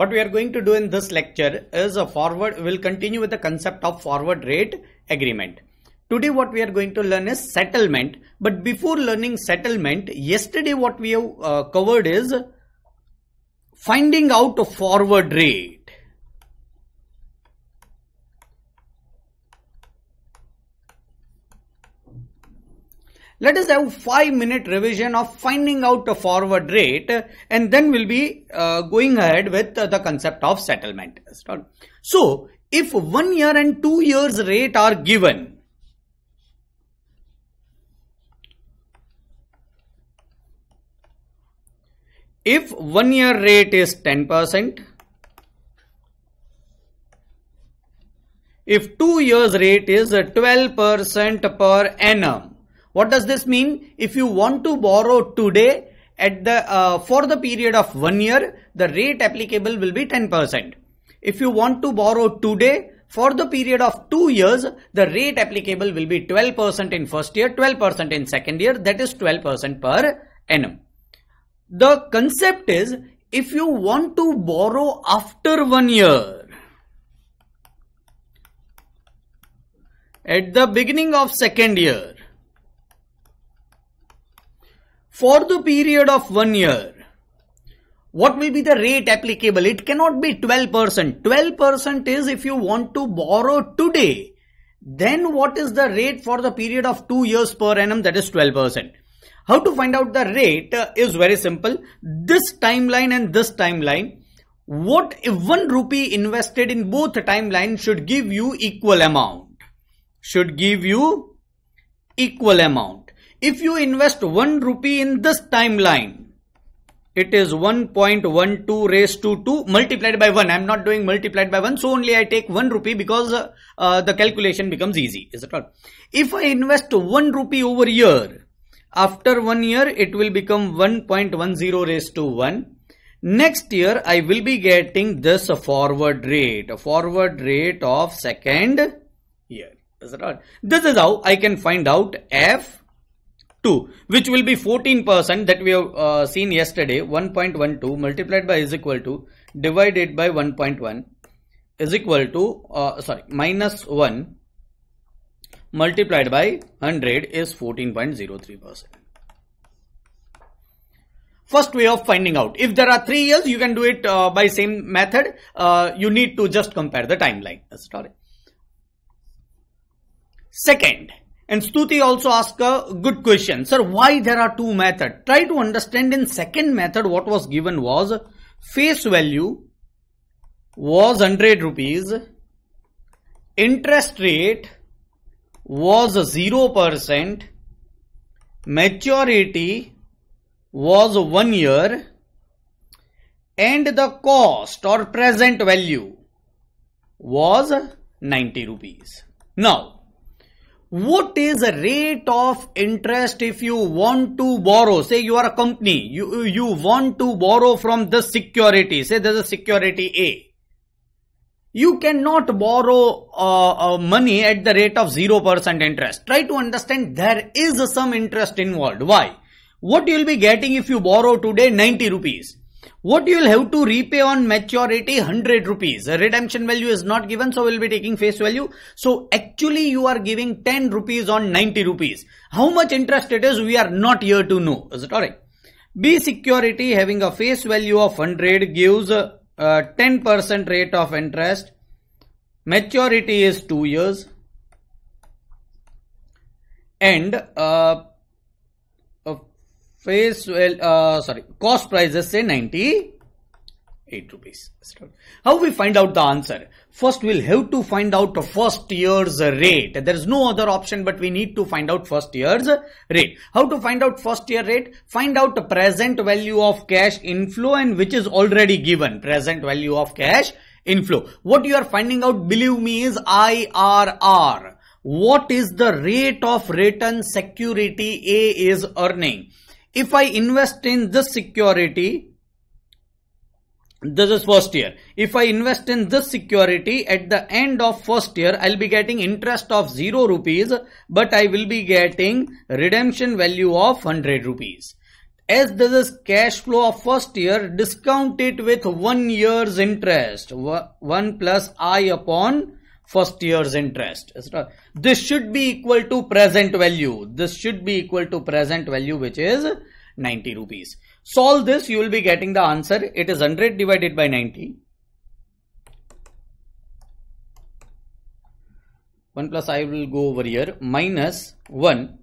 What we are going to do in this lecture is a forward, we'll continue with the concept of forward rate agreement. Today what we are going to learn is settlement, but before learning settlement, yesterday what we have uh, covered is finding out a forward rate. let us have 5 minute revision of finding out a forward rate and then we'll be uh, going ahead with uh, the concept of settlement. So if 1 year and 2 years rate are given, if 1 year rate is 10%, if 2 years rate is 12% per annum, what does this mean? If you want to borrow today at the, uh, for the period of one year, the rate applicable will be 10%. If you want to borrow today for the period of two years, the rate applicable will be 12% in first year, 12% in second year, that is 12% per annum. The concept is if you want to borrow after one year, at the beginning of second year, for the period of one year, what will be the rate applicable? It cannot be 12%. 12% is if you want to borrow today, then what is the rate for the period of two years per annum? That is 12%. How to find out the rate is very simple. This timeline and this timeline, what if one rupee invested in both timelines should give you equal amount? Should give you equal amount. If you invest 1 rupee in this timeline, it is 1.12 raised to 2 multiplied by 1. I'm not doing multiplied by 1. So only I take 1 rupee because uh, uh the calculation becomes easy. Is it not? If I invest 1 rupee over year, after 1 year it will become 1.10 raised to 1. Next year I will be getting this forward rate, a forward rate of second year. Is it not? This is how I can find out F 2 which will be 14% that we have uh, seen yesterday 1.12 multiplied by is equal to divided by 1.1 is equal to uh, sorry minus 1 multiplied by 100 is 14.03%. First way of finding out if there are three years you can do it uh, by same method uh, you need to just compare the timeline. Sorry. Second and Stuti also asked a good question. Sir, why there are two methods? Try to understand in second method what was given was face value was 100 rupees. Interest rate was 0%. Maturity was 1 year. And the cost or present value was 90 rupees. Now, what is the rate of interest if you want to borrow say you are a company you you want to borrow from the security say there's a security a you cannot borrow uh, uh, money at the rate of 0% interest try to understand there is some interest involved why what you'll be getting if you borrow today 90 rupees what you will have to repay on maturity 100 rupees. Redemption value is not given so we'll be taking face value. So actually you are giving 10 rupees on 90 rupees. How much interest it is we are not here to know. Is it alright? B security having a face value of 100 gives a uh, 10% rate of interest. Maturity is 2 years and uh, face well uh, sorry cost prices say 98 rupees how we find out the answer first we'll have to find out the first year's rate there is no other option but we need to find out first year's rate how to find out first year rate find out the present value of cash inflow and which is already given present value of cash inflow what you are finding out believe me is irr what is the rate of return security A is earning if I invest in this security, this is first year. If I invest in this security at the end of first year, I'll be getting interest of 0 rupees, but I will be getting redemption value of 100 rupees. As this is cash flow of first year, discount it with 1 year's interest, 1 plus I upon first year's interest. this should be equal to present value. This should be equal to present value which is 90 rupees. Solve this you will be getting the answer. It is 100 divided by 90. 1 plus I will go over here minus 1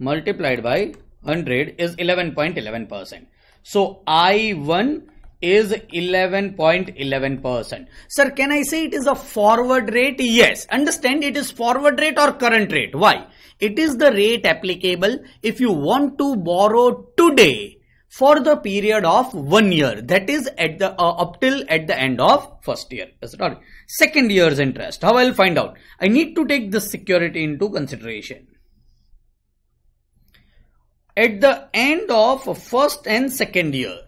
multiplied by 100 is 11.11%. So I1 is 11.11%. Sir, can I say it is a forward rate? Yes. Understand it is forward rate or current rate. Why? It is the rate applicable if you want to borrow today for the period of one year. That is at the uh, up till at the end of first year. Sorry, second year's interest. How I'll find out? I need to take this security into consideration at the end of first and second year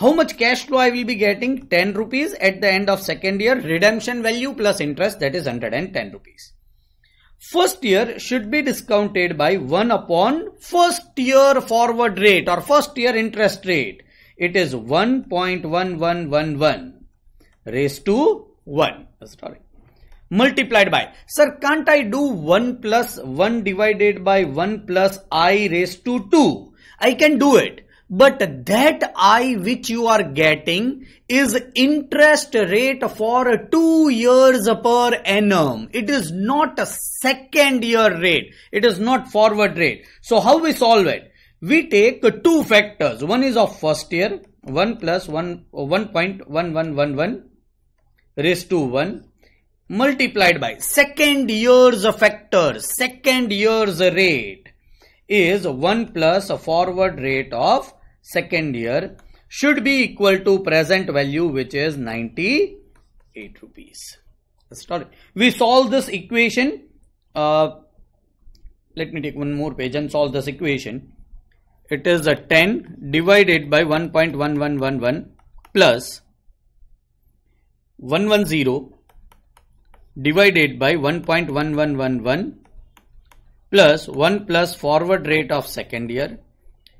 how much cash flow I will be getting? 10 rupees at the end of second year. Redemption value plus interest that is 110 rupees. First year should be discounted by 1 upon first year forward rate or first year interest rate. It is 1.1111 raised to 1. Sorry multiplied by sir can't i do 1 plus 1 divided by 1 plus i raised to 2 i can do it but that I which you are getting is interest rate for two years per annum. It is not a second year rate. It is not forward rate. So how we solve it? We take two factors. One is of first year, 1 plus 1, 1.1111 raised to 1 multiplied by second year's factor, second year's rate is 1 plus a forward rate of second year should be equal to present value which is 98 rupees. Sorry. We solve this equation. Uh, let me take one more page and solve this equation. It is a 10 divided by 1.1111 plus 110 divided by 1.1111 plus 1 plus forward rate of second year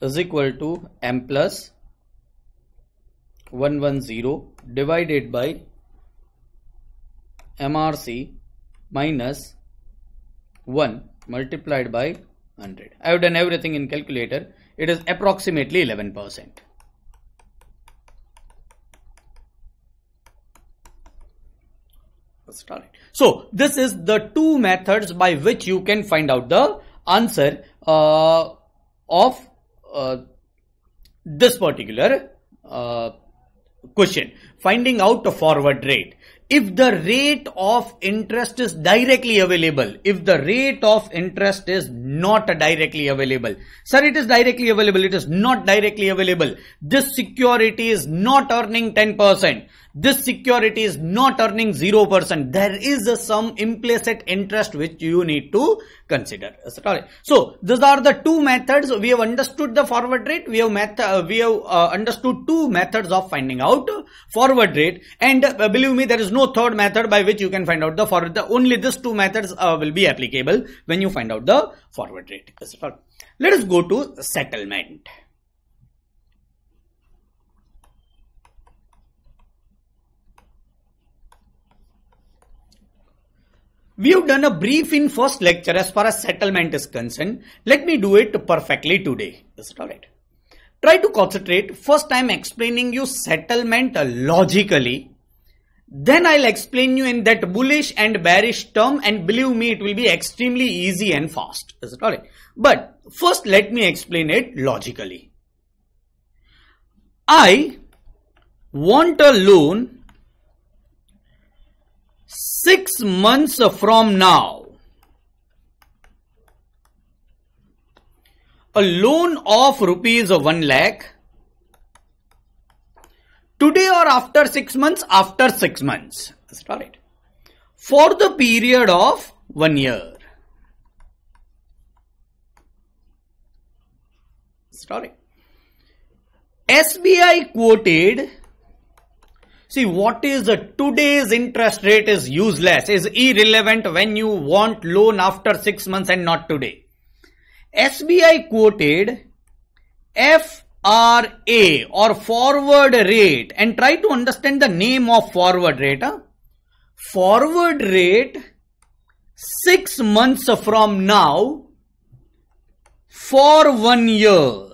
is equal to m plus 110 divided by MRC minus 1 multiplied by 100. I have done everything in calculator. It is approximately 11%. percent So this is the two methods by which you can find out the answer uh, of uh, this particular uh, question finding out the forward rate if the rate of interest is directly available if the rate of interest is not directly available sir it is directly available it is not directly available this security is not earning 10% this security is not earning 0%. There is some implicit interest which you need to consider. So these are the two methods. We have understood the forward rate. We have method, uh, we have uh, understood two methods of finding out forward rate. And uh, believe me, there is no third method by which you can find out the forward. rate. only these two methods uh, will be applicable when you find out the forward rate. Let us go to settlement. We've done a brief in first lecture as far as settlement is concerned. Let me do it perfectly today. Is it alright? Try to concentrate. First I'm explaining you settlement logically. Then I'll explain you in that bullish and bearish term and believe me it will be extremely easy and fast. Is it alright? But first let me explain it logically. I want a loan six months from now, a loan of rupees 1 lakh today or after 6 months after 6 months is it all right for the period of 1 year Sorry. SBI quoted See, what is today's interest rate is useless, is irrelevant when you want loan after six months and not today. SBI quoted FRA or forward rate and try to understand the name of forward rate. Huh? Forward rate six months from now for one year.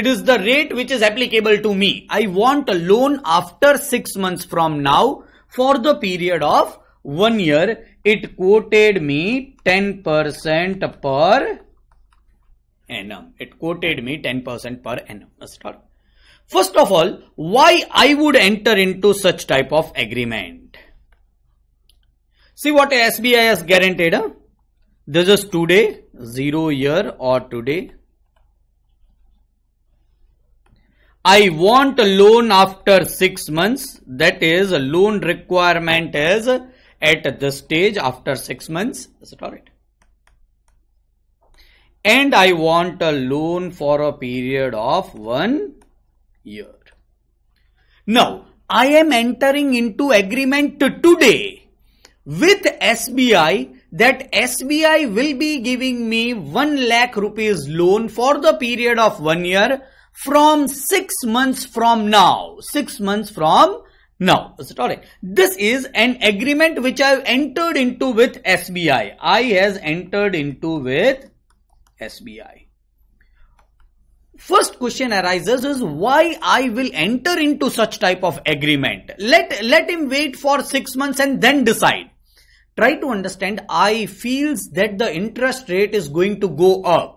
It is the rate which is applicable to me. I want a loan after six months from now for the period of one year. It quoted me 10% per annum. It quoted me 10% per annum. First of all, why I would enter into such type of agreement? See what SBI has guaranteed. Huh? This is today, zero year or today I want a loan after six months. That is a loan requirement is at this stage after six months. Is it alright? And I want a loan for a period of one year. Now, I am entering into agreement today with SBI that SBI will be giving me 1 lakh rupees loan for the period of 1 year from six months from now. Six months from now. Is it alright? This is an agreement which I have entered into with SBI. I has entered into with SBI. First question arises is why I will enter into such type of agreement. Let, let him wait for six months and then decide. Try to understand I feels that the interest rate is going to go up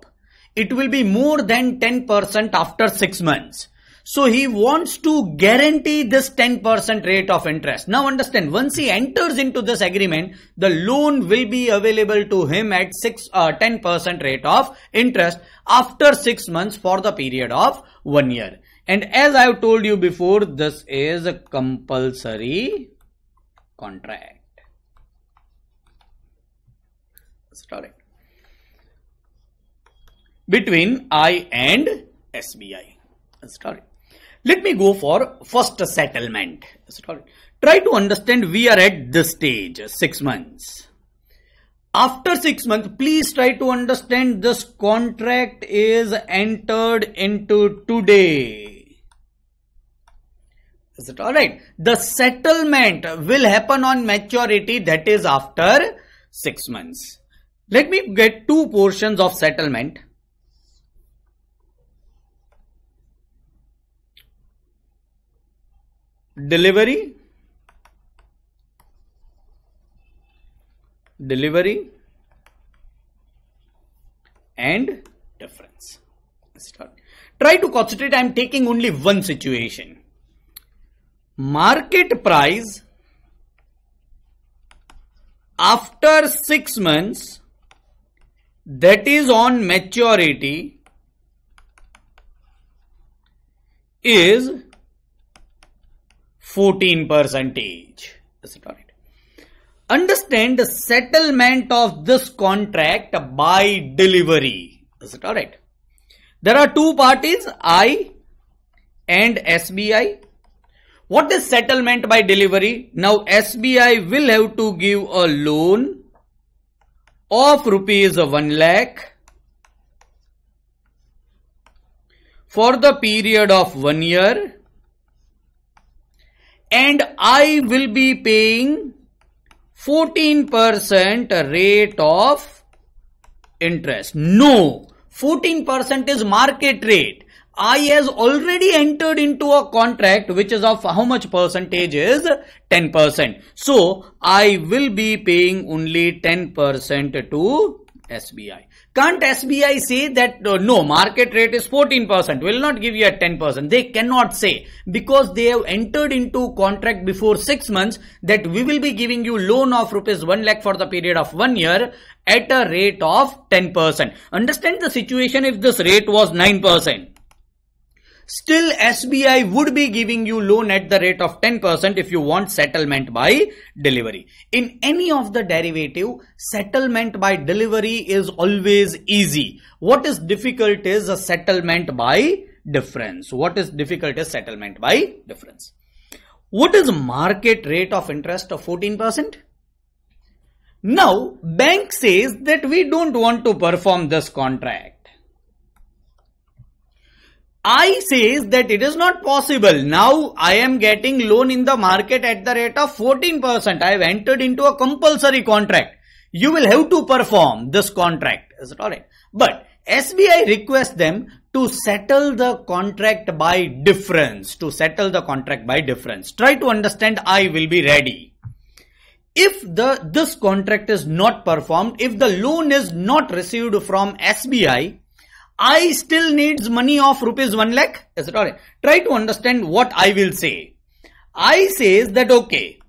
it will be more than 10% after 6 months. So he wants to guarantee this 10% rate of interest. Now understand, once he enters into this agreement, the loan will be available to him at 6 uh, 10% rate of interest after 6 months for the period of 1 year. And as I have told you before, this is a compulsory contract. Sorry between I and SBI. Sorry, Let me go for first settlement. Sorry, Try to understand we are at this stage, six months. After six months, please try to understand this contract is entered into today. Is it alright? The settlement will happen on maturity that is after six months. Let me get two portions of settlement delivery delivery and difference start try to concentrate i am taking only one situation market price after 6 months that is on maturity is 14 percentage. Is it alright? Understand the settlement of this contract by delivery. Is it alright? There are two parties, I and SBI. What is settlement by delivery? Now SBI will have to give a loan of rupees 1 lakh for the period of 1 year and I will be paying 14% rate of interest. No, 14% is market rate. I has already entered into a contract which is of how much percentage is 10%. So I will be paying only 10% to SBI. Can't SBI say that uh, no market rate is 14% will not give you a 10%. They cannot say because they have entered into contract before 6 months that we will be giving you loan of rupees 1 lakh for the period of 1 year at a rate of 10%. Understand the situation if this rate was 9% still SBI would be giving you loan at the rate of 10% if you want settlement by delivery. In any of the derivative, settlement by delivery is always easy. What is difficult is a settlement by difference. What is difficult is settlement by difference. What is market rate of interest of 14%? Now, bank says that we don't want to perform this contract I says that it is not possible. Now I am getting loan in the market at the rate of 14%. I have entered into a compulsory contract. You will have to perform this contract. Is it alright? But SBI requests them to settle the contract by difference. To settle the contract by difference. Try to understand I will be ready. If the this contract is not performed, if the loan is not received from SBI, I still needs money of rupees 1 lakh. Is it alright? Try to understand what I will say. I says that okay,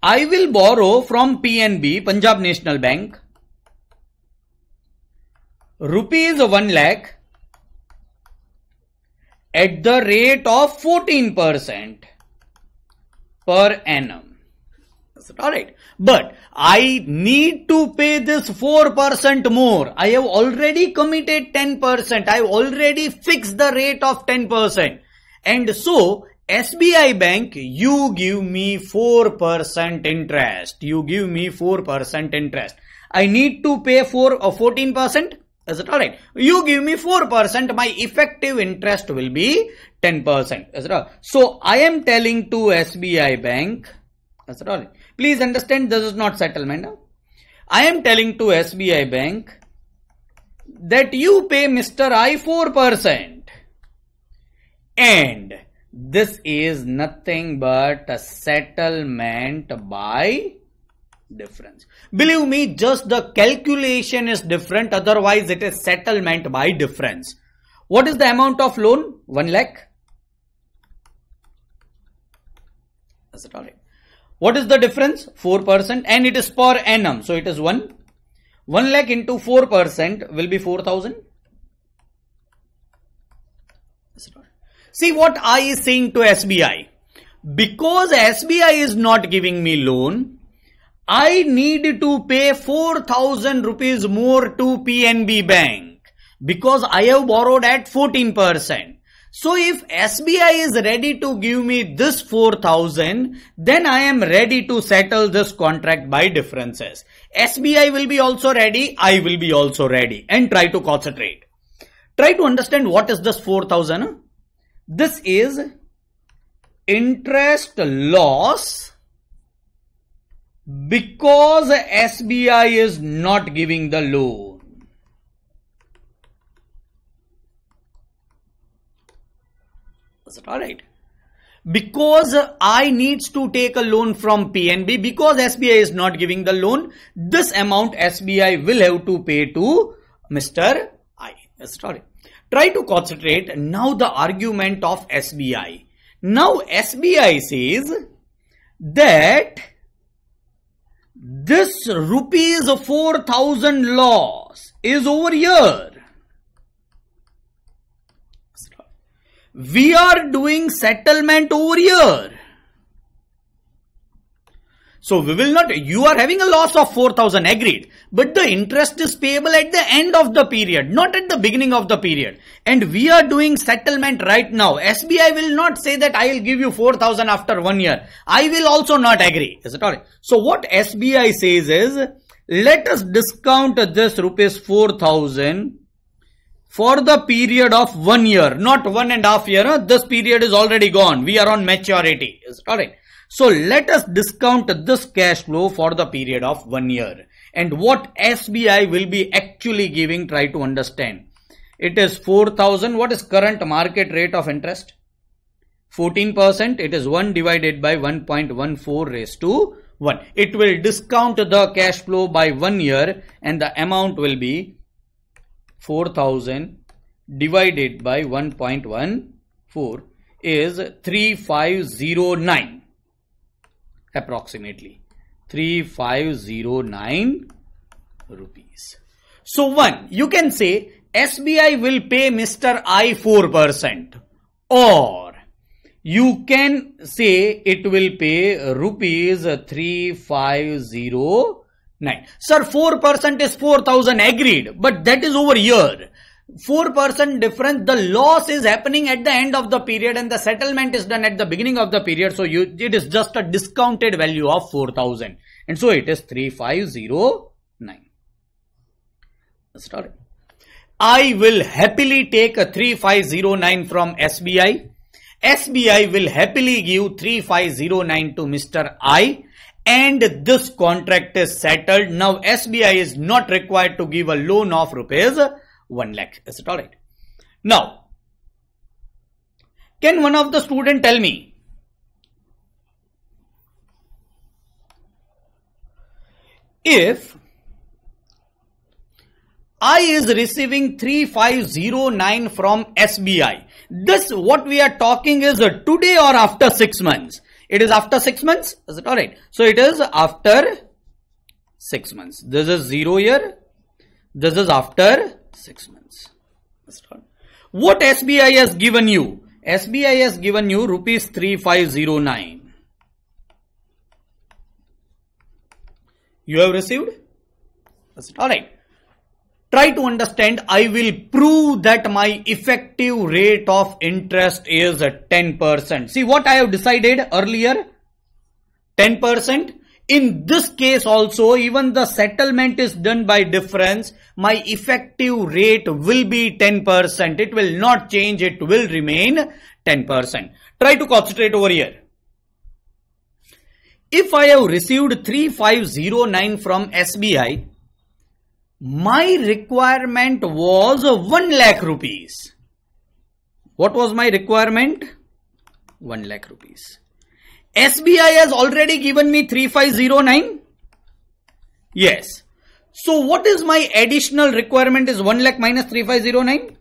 I will borrow from PNB, Punjab National Bank, rupees 1 lakh at the rate of 14% per annum. Alright. But I need to pay this 4% more. I have already committed 10%. I have already fixed the rate of 10%. And so SBI bank, you give me 4% interest. You give me 4% interest. I need to pay for uh, 14%. Is it alright? You give me 4%, my effective interest will be 10%. Is it So I am telling to SBI bank, That's alright? Please understand this is not settlement. I am telling to SBI bank that you pay Mr. I 4% and this is nothing but a settlement by difference. Believe me, just the calculation is different. Otherwise, it is settlement by difference. What is the amount of loan? 1 lakh. Is it all right? What is the difference? 4% and it is per annum. So it is 1. 1 lakh into 4% will be 4000. See what I is saying to SBI. Because SBI is not giving me loan, I need to pay 4000 rupees more to PNB bank because I have borrowed at 14%. So if SBI is ready to give me this 4000, then I am ready to settle this contract by differences. SBI will be also ready, I will be also ready and try to concentrate. Try to understand what is this 4000. This is interest loss because SBI is not giving the loan. all right. Because I needs to take a loan from PNB because SBI is not giving the loan, this amount SBI will have to pay to Mr. I. Sorry. Try to concentrate now the argument of SBI. Now SBI says that this rupees 4000 loss is over here We are doing settlement over here. So we will not, you are having a loss of 4000 agreed, but the interest is payable at the end of the period, not at the beginning of the period. And we are doing settlement right now. SBI will not say that I will give you 4000 after one year. I will also not agree. Is it alright? So what SBI says is, let us discount this rupees 4000 for the period of one year, not one and a half year. Huh? This period is already gone. We are on maturity. Alright. So let us discount this cash flow for the period of one year. And what SBI will be actually giving, try to understand. It is 4000. What is current market rate of interest? 14%. It is 1 divided by 1.14 raised to 1. It will discount the cash flow by 1 year and the amount will be 4000 divided by 1.14 is 3509 approximately 3509 rupees. So one, you can say SBI will pay Mr. I 4% or you can say it will pay rupees 3509 9. Sir, 4% is 4000 agreed, but that is over year. 4% difference, the loss is happening at the end of the period and the settlement is done at the beginning of the period. So you, it is just a discounted value of 4000. And so it is 3509. Sorry, I will happily take a 3509 from SBI. SBI will happily give 3509 to Mr. I and this contract is settled. Now SBI is not required to give a loan of rupees 1 lakh. Is it alright? Now, can one of the student tell me, if I is receiving 3509 from SBI, this what we are talking is today or after 6 months. It is after 6 months. Is it alright? So it is after 6 months. This is 0 year. This is after 6 months. What SBI has given you? SBI has given you rupees 3509. You have received? it Alright try to understand I will prove that my effective rate of interest is 10%. See what I have decided earlier 10%. In this case also even the settlement is done by difference my effective rate will be 10%. It will not change it will remain 10%. Try to concentrate over here. If I have received 3509 from SBI my requirement was 1 lakh rupees. What was my requirement? 1 lakh rupees. SBI has already given me 3509. Yes. So what is my additional requirement is 1 lakh minus 3509?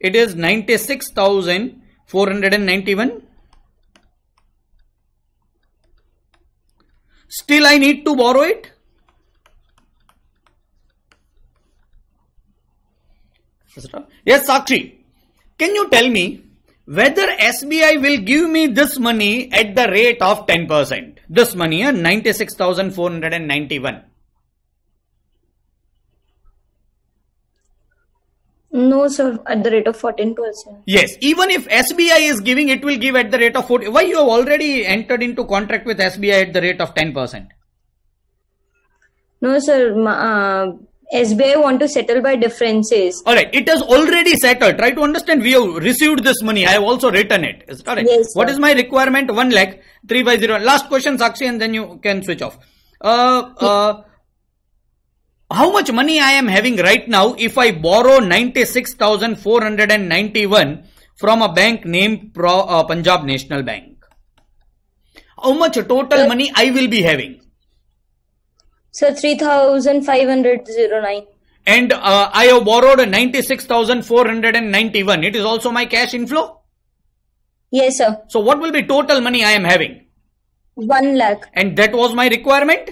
It is 96,491. Still I need to borrow it. Yes, Sakshi. Can you tell me whether SBI will give me this money at the rate of 10%? This money, uh, eh? 96,491. No, sir, at the rate of 14%. Yes, even if SBI is giving, it will give at the rate of 40. Why you have already entered into contract with SBI at the rate of 10%? No, sir. Uh, SBI want to settle by differences. All right, it has already settled. Try to understand. We have received this money. I have also written it. Is it all right? Yes, what is my requirement? One lakh three by zero. Last question, Sakshi, and then you can switch off. Uh, uh, how much money I am having right now if I borrow 96,491 from a bank named Pro, uh, Punjab National Bank? How much total sir, money I will be having? Sir, 3,509. And uh, I have borrowed 96,491. It is also my cash inflow? Yes, sir. So what will be total money I am having? 1 lakh. And that was my requirement?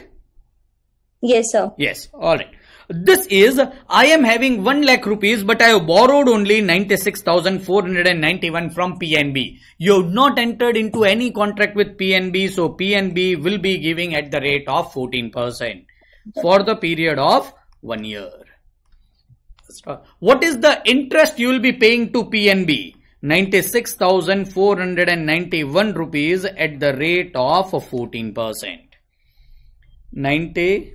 Yes, sir. Yes. All right. This is I am having 1 lakh rupees but I have borrowed only 96,491 from PNB. You have not entered into any contract with PNB so PNB will be giving at the rate of 14% for the period of 1 year. What is the interest you will be paying to PNB? 96,491 rupees at the rate of 14%. 90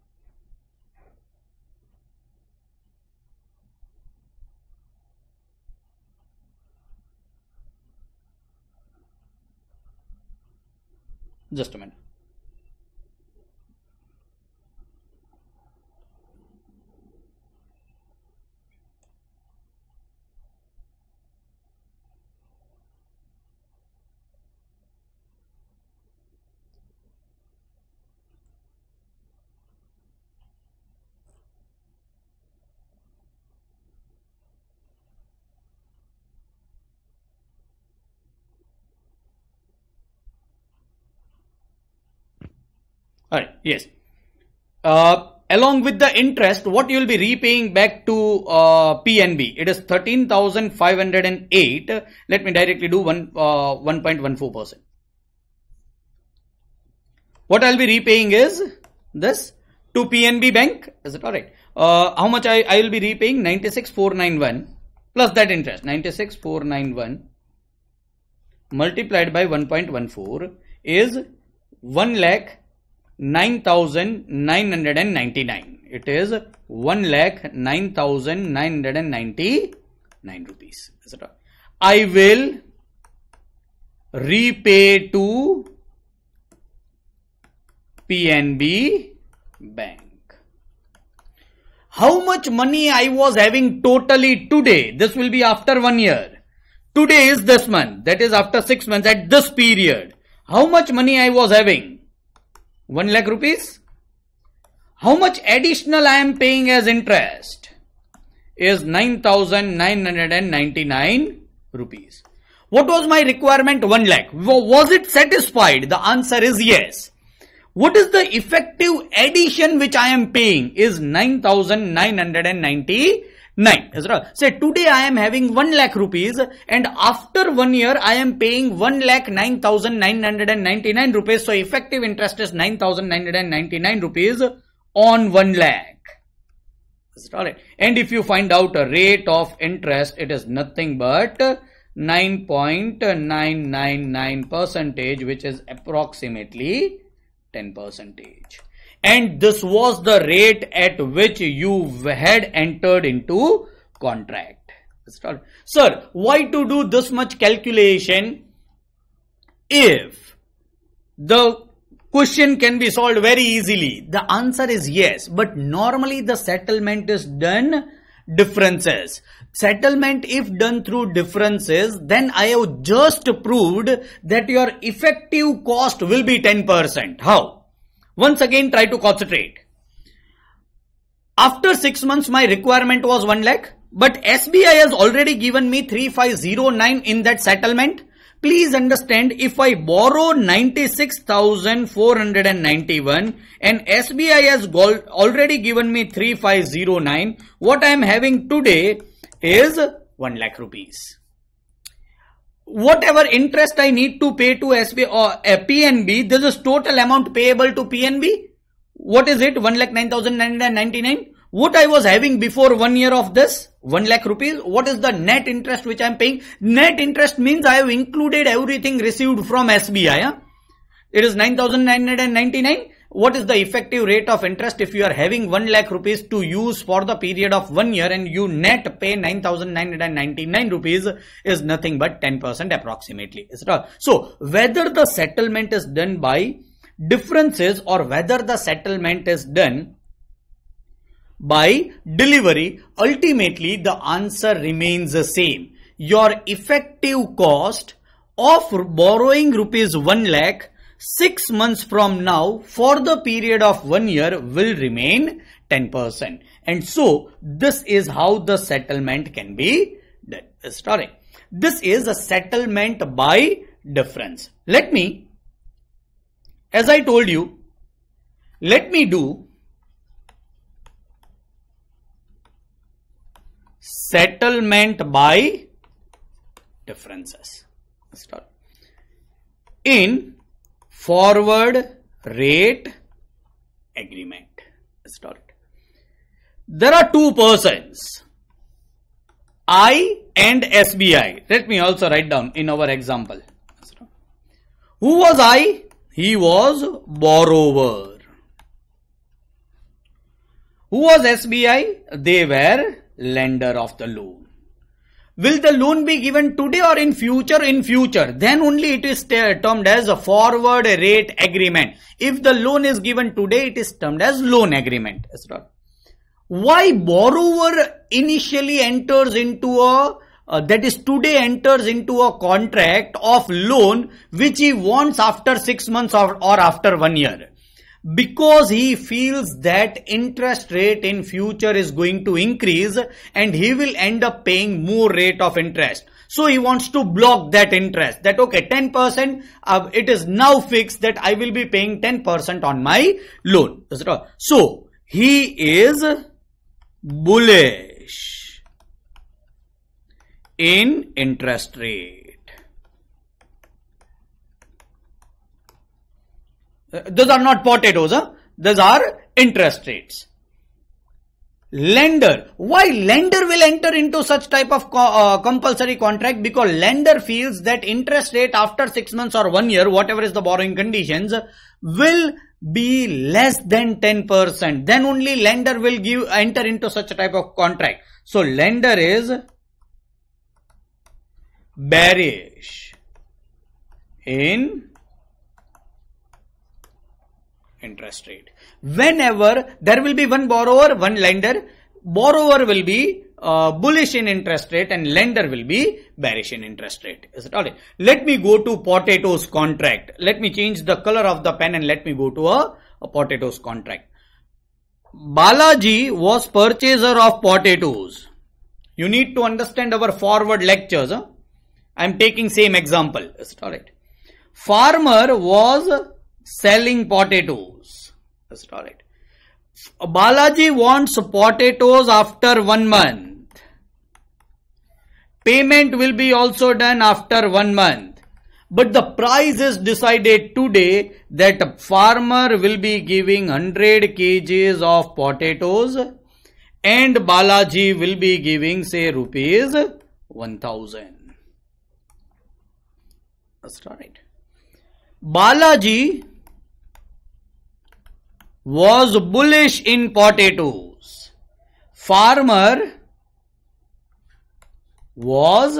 just a minute All right. Yes. Uh, along with the interest, what you will be repaying back to uh, PNB? It is 13,508. Let me directly do one, uh, 1.14%. What I'll be repaying is this to PNB bank. Is it all right? Uh, how much I, I will be repaying? 96,491 plus that interest. 96,491 multiplied by 1.14 is 1 lakh 9,999. It is 1 lakh 9,999 rupees. I will repay to PNB bank. How much money I was having totally today? This will be after one year. Today is this month. That is after six months at this period. How much money I was having? 1 lakh rupees. How much additional I am paying as interest is 9,999 rupees. What was my requirement 1 lakh? Was it satisfied? The answer is yes. What is the effective addition which I am paying is nine thousand nine hundred and ninety. 9 is Say today I am having 1 lakh rupees and after 1 year I am paying 1 lakh 9999 rupees. So effective interest is 9999 rupees on 1 lakh. Is it alright? And if you find out a rate of interest, it is nothing but 9.999 percentage which is approximately 10 percentage and this was the rate at which you had entered into contract. Sir, why to do this much calculation if the question can be solved very easily? The answer is yes, but normally the settlement is done differences. Settlement if done through differences, then I have just proved that your effective cost will be 10%. How? Once again try to concentrate. After 6 months my requirement was 1 lakh but SBI has already given me 3509 in that settlement. Please understand if I borrow 96,491 and SBI has already given me 3509, what I am having today is 1 lakh rupees whatever interest I need to pay to SB or a uh, PNB, this is total amount payable to PNB. What is it? One lakh nine thousand nine hundred ninety-nine. What I was having before one year of this, 1 lakh rupees. What is the net interest which I am paying? Net interest means I have included everything received from SBI. Huh? It is 9,999 what is the effective rate of interest if you are having 1 lakh rupees to use for the period of 1 year and you net pay 9999 rupees is nothing but 10% approximately. Is it all? So whether the settlement is done by differences or whether the settlement is done by delivery, ultimately the answer remains the same. Your effective cost of borrowing rupees 1 lakh six months from now for the period of one year will remain 10%. And so this is how the settlement can be done. Sorry. This is a settlement by difference. Let me, as I told you, let me do settlement by differences. Start. In forward rate agreement. Start. There are two persons, I and SBI. Let me also write down in our example. Who was I? He was borrower. Who was SBI? They were lender of the loan. Will the loan be given today or in future? In future, then only it is termed as a forward rate agreement. If the loan is given today, it is termed as loan agreement. As well Why borrower initially enters into a uh, that is today enters into a contract of loan which he wants after six months or, or after one year because he feels that interest rate in future is going to increase and he will end up paying more rate of interest. So he wants to block that interest that okay 10% uh, it is now fixed that I will be paying 10% on my loan. So he is bullish in interest rate. Uh, those are not potatoes, huh? those are interest rates. Lender. Why lender will enter into such type of co uh, compulsory contract? Because lender feels that interest rate after six months or one year, whatever is the borrowing conditions, will be less than 10%. Then only lender will give enter into such a type of contract. So lender is bearish in interest rate. Whenever there will be one borrower, one lender, borrower will be uh, bullish in interest rate and lender will be bearish in interest rate. Is it alright? Let me go to potatoes contract. Let me change the color of the pen and let me go to a, a potatoes contract. Balaji was purchaser of potatoes. You need to understand our forward lectures. Huh? I am taking same example. Is it alright? Farmer was selling potatoes. That's all right. Balaji wants potatoes after one month. Payment will be also done after one month. But the price is decided today that a farmer will be giving 100 kgs of potatoes and Balaji will be giving say rupees 1000. That's all right. Balaji was bullish in potatoes. Farmer was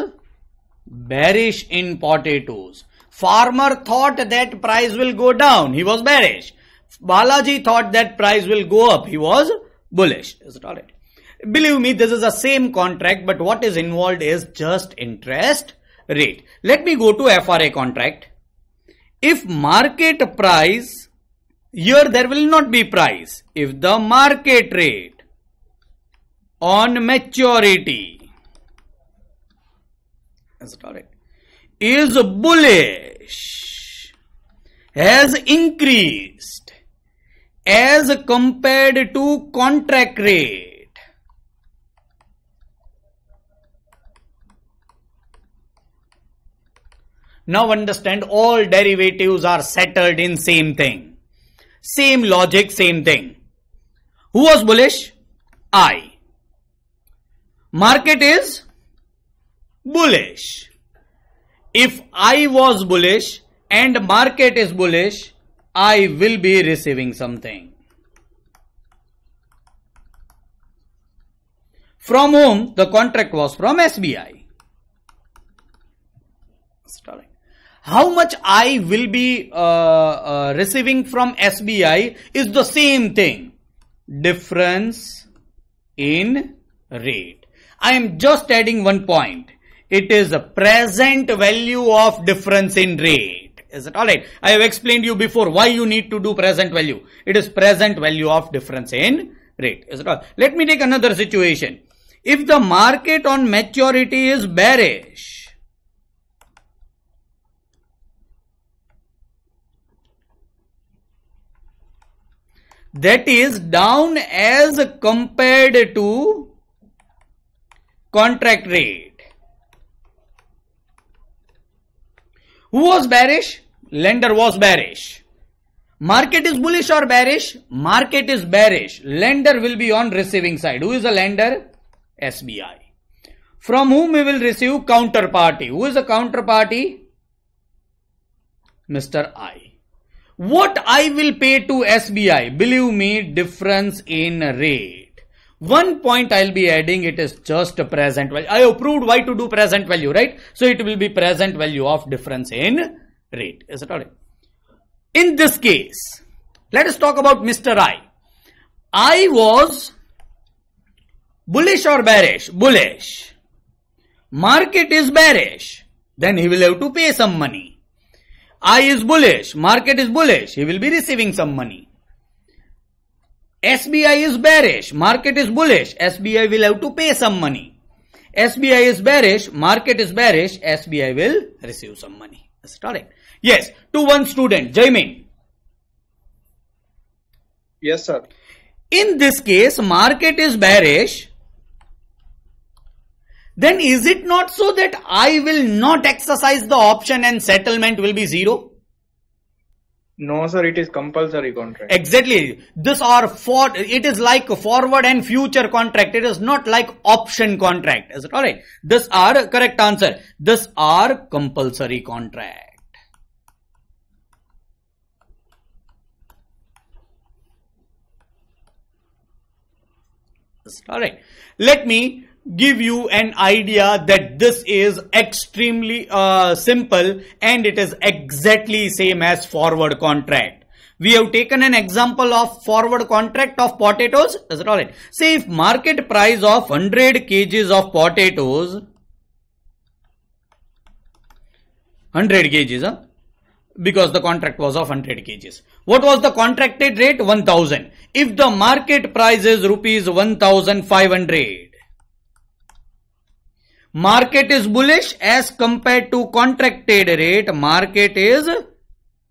bearish in potatoes. Farmer thought that price will go down. He was bearish. Balaji thought that price will go up. He was bullish. Is it alright? Believe me, this is the same contract, but what is involved is just interest rate. Let me go to FRA contract. If market price here there will not be price if the market rate on maturity is is bullish has increased as compared to contract rate Now understand all derivatives are settled in same thing. Same logic, same thing. Who was bullish? I. Market is bullish. If I was bullish and market is bullish, I will be receiving something. From whom the contract was from SBI. Starting how much I will be uh, uh, receiving from SBI is the same thing. Difference in rate. I am just adding one point. It is a present value of difference in rate. Is it alright? I have explained you before why you need to do present value. It is present value of difference in rate. Is it all? Let me take another situation. If the market on maturity is bearish, that is down as compared to contract rate. Who was bearish? Lender was bearish. Market is bullish or bearish? Market is bearish. Lender will be on receiving side. Who is the lender? SBI. From whom we will receive counterparty. Who is the counterparty? Mr. I. What I will pay to SBI? Believe me, difference in rate. One point I'll be adding, it is just present value. I approved why to do present value, right? So it will be present value of difference in rate. Is it alright? In this case, let us talk about Mr. I. I was bullish or bearish? Bullish. Market is bearish. Then he will have to pay some money. I is bullish, market is bullish, he will be receiving some money. SBI is bearish, market is bullish, SBI will have to pay some money. SBI is bearish, market is bearish, SBI will receive some money. That's correct. Yes, to one student, Jaimin. Yes, sir. In this case, market is bearish, then is it not so that I will not exercise the option and settlement will be zero? No, sir, it is compulsory contract. Exactly. This are for, it is like forward and future contract. It is not like option contract. Is it alright? This are correct answer. This are compulsory contract. Alright. Let me give you an idea that this is extremely uh, simple and it is exactly same as forward contract. We have taken an example of forward contract of potatoes. Is it alright? Say if market price of 100 kgs of potatoes, 100 kgs, huh? because the contract was of 100 kgs. What was the contracted rate? 1000. If the market price is rupees 1500, Market is bullish as compared to contracted rate. Market is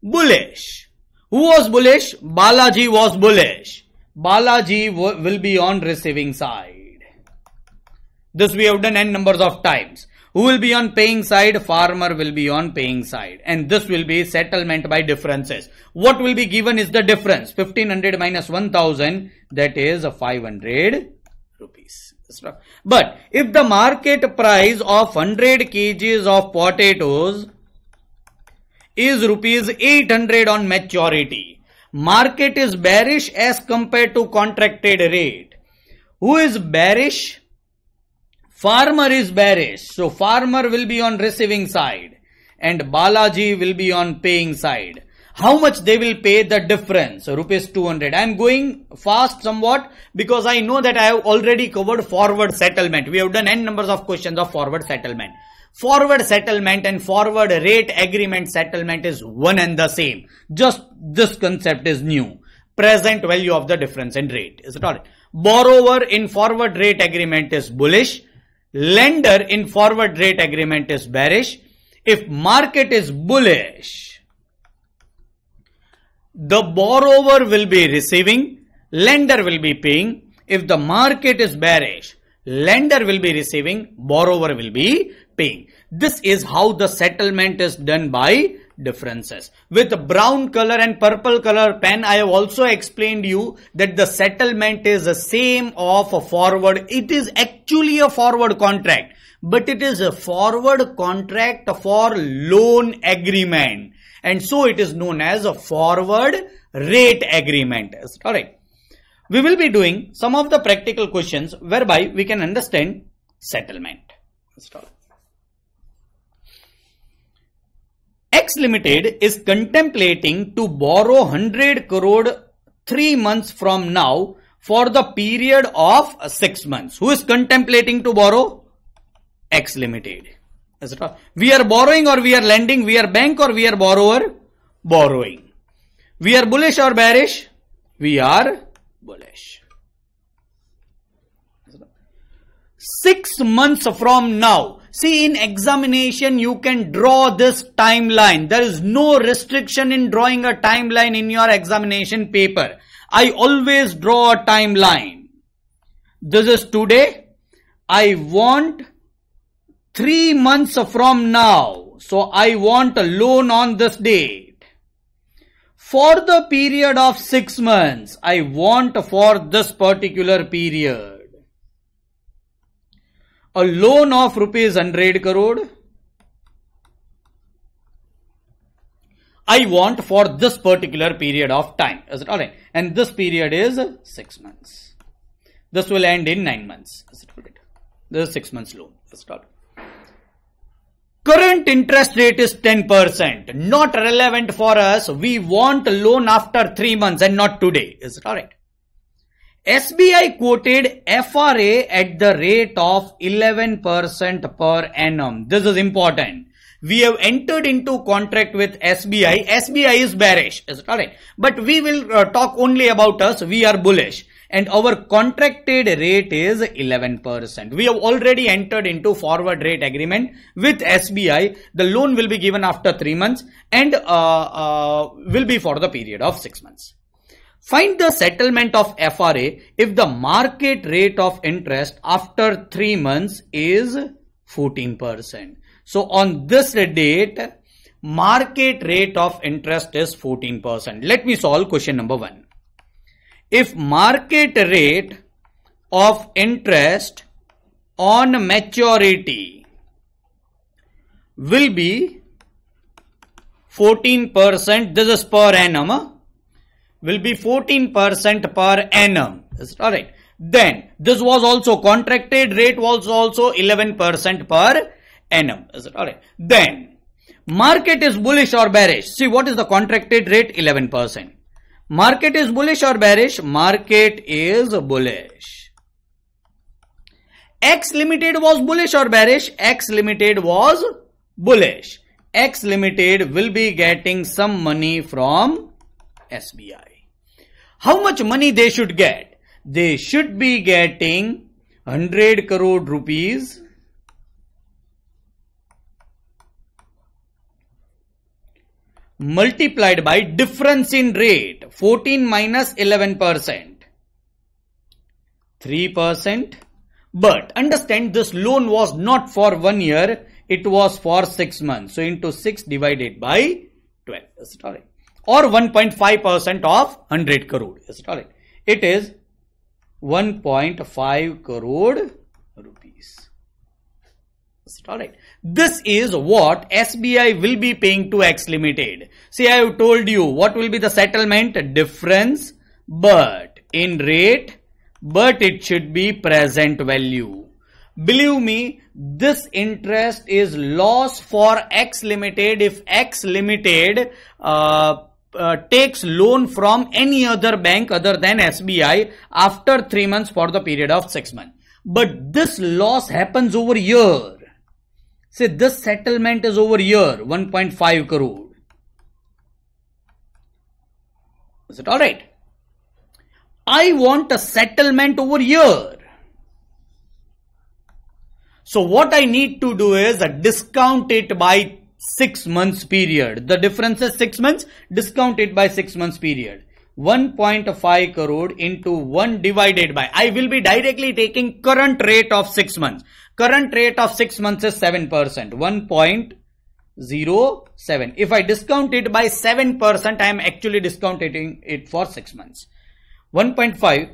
bullish. Who was bullish? Balaji was bullish. Balaji will be on receiving side. This we have done n numbers of times. Who will be on paying side? Farmer will be on paying side. And this will be settlement by differences. What will be given is the difference. 1500 minus 1000 that is 500 rupees. But if the market price of 100 kgs of potatoes is rupees 800 on maturity, market is bearish as compared to contracted rate. Who is bearish? Farmer is bearish. So farmer will be on receiving side and Balaji will be on paying side how much they will pay the difference so rupees 200 i am going fast somewhat because i know that i have already covered forward settlement we have done n numbers of questions of forward settlement forward settlement and forward rate agreement settlement is one and the same just this concept is new present value of the difference in rate is it all right borrower in forward rate agreement is bullish lender in forward rate agreement is bearish if market is bullish the borrower will be receiving, lender will be paying. If the market is bearish, lender will be receiving, borrower will be paying. This is how the settlement is done by differences. With brown color and purple color pen, I have also explained you that the settlement is the same of a forward. It is actually a forward contract, but it is a forward contract for loan agreement and so it is known as a forward rate agreement. Alright. We will be doing some of the practical questions whereby we can understand settlement. X Limited is contemplating to borrow 100 crore 3 months from now for the period of 6 months. Who is contemplating to borrow? X Limited. Is it We are borrowing or we are lending. We are bank or we are borrower. Borrowing. We are bullish or bearish. We are bullish. Six months from now. See in examination you can draw this timeline. There is no restriction in drawing a timeline in your examination paper. I always draw a timeline. This is today. I want three months from now. So I want a loan on this date. For the period of six months, I want for this particular period a loan of rupees 100 crore. I want for this particular period of time. Is it alright? And this period is 6 months. This will end in 9 months. Is it alright? This is 6 months loan. Is it alright? Current interest rate is 10%. Not relevant for us. We want loan after 3 months and not today. Is it alright? SBI quoted FRA at the rate of 11% per annum. This is important. We have entered into contract with SBI. SBI is bearish. Is it alright? But we will uh, talk only about us. We are bullish and our contracted rate is 11%. We have already entered into forward rate agreement with SBI. The loan will be given after 3 months and uh, uh, will be for the period of 6 months. Find the settlement of FRA if the market rate of interest after 3 months is 14%. So on this date, market rate of interest is 14%. Let me solve question number 1 if market rate of interest on maturity will be 14% this is per annum will be 14% per annum Is it alright then this was also contracted rate was also 11% per annum is it alright then market is bullish or bearish see what is the contracted rate 11% Market is bullish or bearish? Market is bullish. X limited was bullish or bearish? X limited was bullish. X limited will be getting some money from SBI. How much money they should get? They should be getting 100 crore rupees multiplied by difference in rate 14 minus 11 percent 3 percent but understand this loan was not for one year it was for six months so into 6 divided by 12 is it all right or 1.5 percent of 100 crore is it all right it is 1.5 crore rupees is it all right this is what SBI will be paying to X Limited. See, I have told you what will be the settlement difference, but in rate, but it should be present value. Believe me, this interest is loss for X Limited if X Limited uh, uh, takes loan from any other bank other than SBI after 3 months for the period of 6 months. But this loss happens over year. Say this settlement is over here 1.5 crore. Is it alright? I want a settlement over here. So what I need to do is discount it by 6 months period. The difference is 6 months, discount it by 6 months period. 1.5 crore into 1 divided by, I will be directly taking current rate of 6 months. Current rate of 6 months is 7%, 1.07. If I discount it by 7%, I am actually discounting it for 6 months. 1.5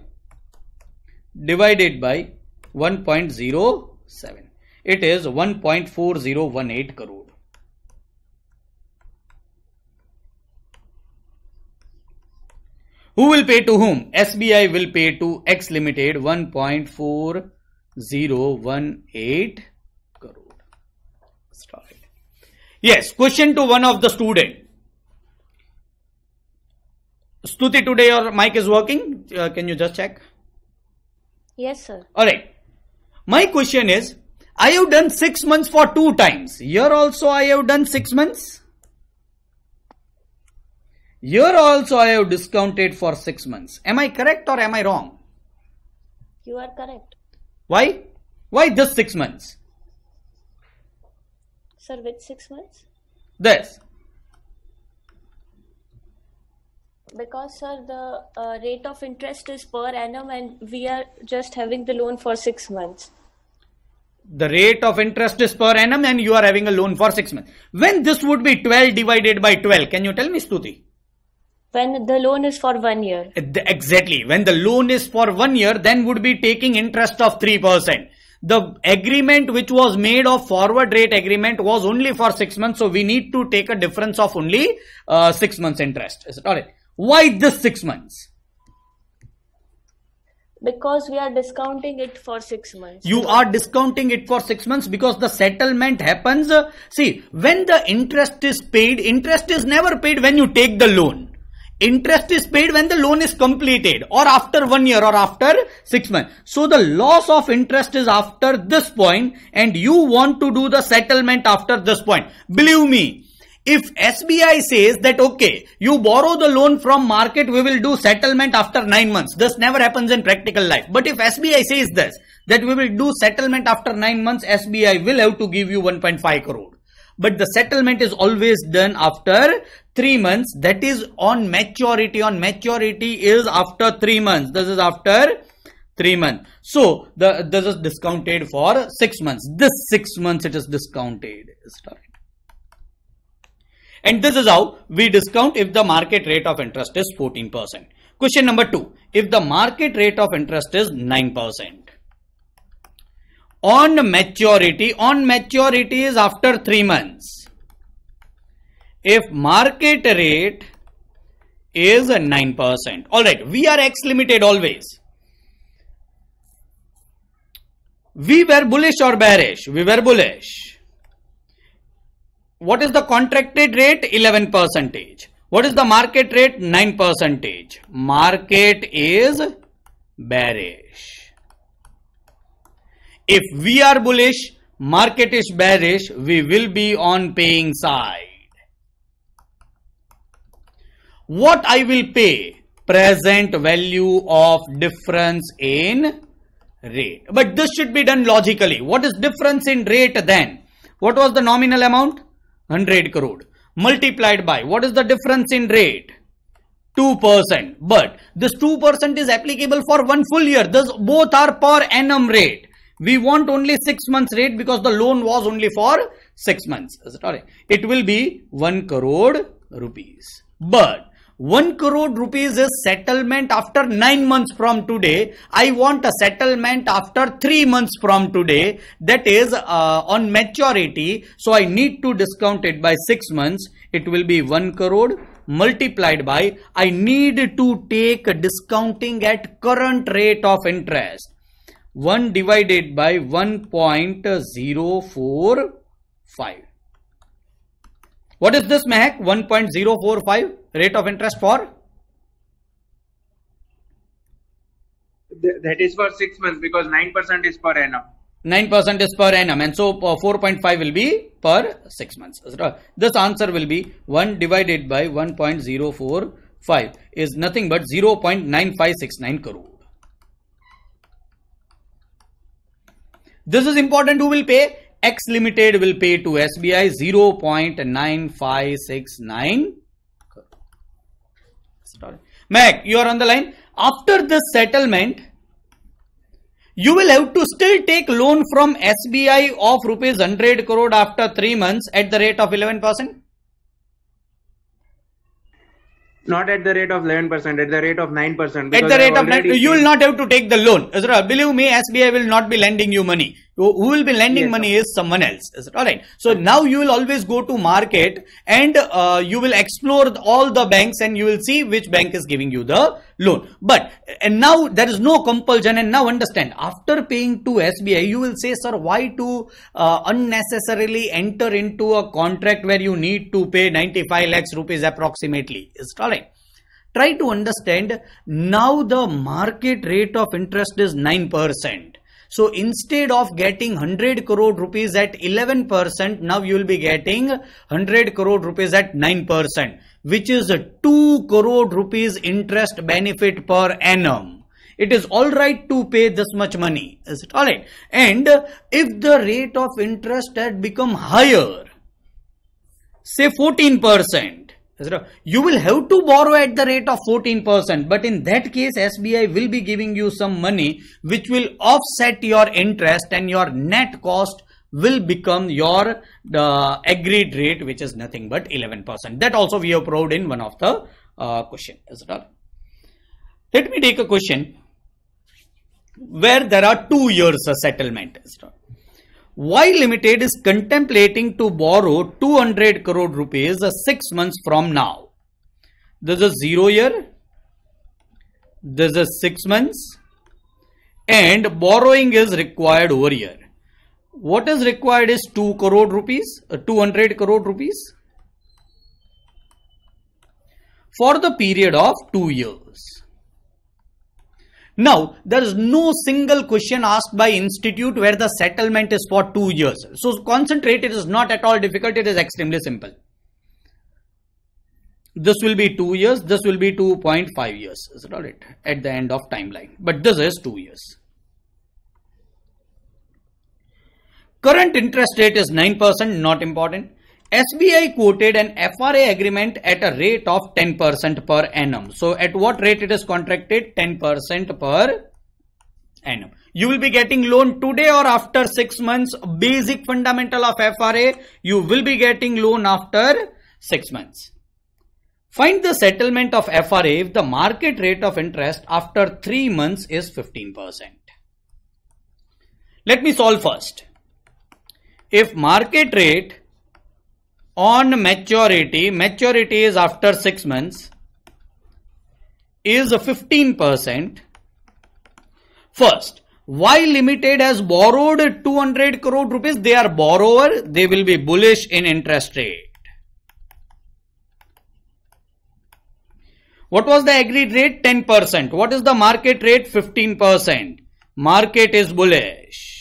divided by 1.07. It is 1.4018 crore. Who will pay to whom? SBI will pay to X Limited 1.4 zero one eight crore. Started. Yes, question to one of the student. Stuti, today your mic is working. Uh, can you just check? Yes, sir. All right. My question is, I have done six months for two times. Here also I have done six months. Here also I have discounted for six months. Am I correct or am I wrong? You are correct. Why? Why just six months? Sir, which six months? This. Because, sir, the uh, rate of interest is per annum and we are just having the loan for six months. The rate of interest is per annum and you are having a loan for six months. When this would be 12 divided by 12, can you tell me, Stuti? when the loan is for one year. Exactly. When the loan is for one year, then would be taking interest of 3%. The agreement which was made of forward rate agreement was only for six months. So we need to take a difference of only uh, six months interest. Is it all right? Why this six months? because we are discounting it for 6 months you are discounting it for 6 months because the settlement happens uh, see when the interest is paid interest is never paid when you take the loan Interest is paid when the loan is completed or after one year or after six months. So the loss of interest is after this point and you want to do the settlement after this point. Believe me, if SBI says that okay, you borrow the loan from market, we will do settlement after nine months. This never happens in practical life. But if SBI says this, that we will do settlement after nine months, SBI will have to give you 1.5 crore but the settlement is always done after three months that is on maturity on maturity is after three months this is after three months so the this is discounted for six months this six months it is discounted Sorry. and this is how we discount if the market rate of interest is 14 percent question number two if the market rate of interest is 9 percent on maturity, on maturity is after 3 months. If market rate is 9%, alright, we are X limited always. We were bullish or bearish? We were bullish. What is the contracted rate? 11 percentage. What is the market rate? 9 percentage. Market is bearish. If we are bullish, market is bearish, we will be on paying side. What I will pay? Present value of difference in rate. But this should be done logically. What is difference in rate then? What was the nominal amount? 100 crore. Multiplied by, what is the difference in rate? 2%. But this 2% is applicable for one full year. Thus both are per annum rate we want only six months rate because the loan was only for six months. Sorry, it It will be 1 crore rupees. But 1 crore rupees is settlement after 9 months from today. I want a settlement after 3 months from today. That is uh, on maturity. So I need to discount it by 6 months. It will be 1 crore multiplied by I need to take discounting at current rate of interest 1 divided by 1.045. What is this Mehak? 1.045 rate of interest for? That is for 6 months because 9% is per annum. 9% is per annum and so uh, 4.5 will be per 6 months. Uh, this answer will be 1 divided by 1.045 is nothing but 0.9569 crore. This is important. Who will pay? X Limited will pay to SBI 0.9569. Sorry. Mac, you are on the line. After this settlement, you will have to still take loan from SBI of rupees 100 crore after 3 months at the rate of 11% not at the rate of 11% at the rate of 9% at the rate of 9 you will not have to take the loan believe me sbi will not be lending you money who will be lending yes, money is someone else is it all right so now you will always go to market and uh, you will explore all the banks and you will see which bank is giving you the loan but and now there is no compulsion and now understand after paying to sbi you will say sir why to uh, unnecessarily enter into a contract where you need to pay 95 lakhs rupees approximately is it all right try to understand now the market rate of interest is 9% so instead of getting 100 crore rupees at 11%, now you will be getting 100 crore rupees at 9%, which is 2 crore rupees interest benefit per annum. It is alright to pay this much money. Is it alright? And if the rate of interest had become higher, say 14%, you will have to borrow at the rate of 14%, but in that case, SBI will be giving you some money which will offset your interest and your net cost will become your the uh, agreed rate, which is nothing but 11%. That also we have proved in one of the uh, question. Is it all? Let me take a question where there are two years of settlement. Is it all? Why Limited is contemplating to borrow 200 crore rupees 6 months from now. This is 0 year, this is 6 months and borrowing is required over here. What is required is 2 crore rupees, uh, 200 crore rupees for the period of 2 years. Now, there is no single question asked by institute where the settlement is for two years. So concentrate, it is not at all difficult. It is extremely simple. This will be two years. This will be 2.5 years. Is it all right? At the end of timeline. But this is two years. Current interest rate is 9%, not important. SBI quoted an FRA agreement at a rate of 10% per annum. So at what rate it is contracted? 10% per annum. You will be getting loan today or after 6 months. Basic fundamental of FRA. You will be getting loan after 6 months. Find the settlement of FRA if the market rate of interest after 3 months is 15%. Let me solve first. If market rate on maturity, maturity is after 6 months, is 15%. First, why limited has borrowed 200 crore rupees? They are borrower, they will be bullish in interest rate. What was the agreed rate? 10%. What is the market rate? 15%. Market is bullish.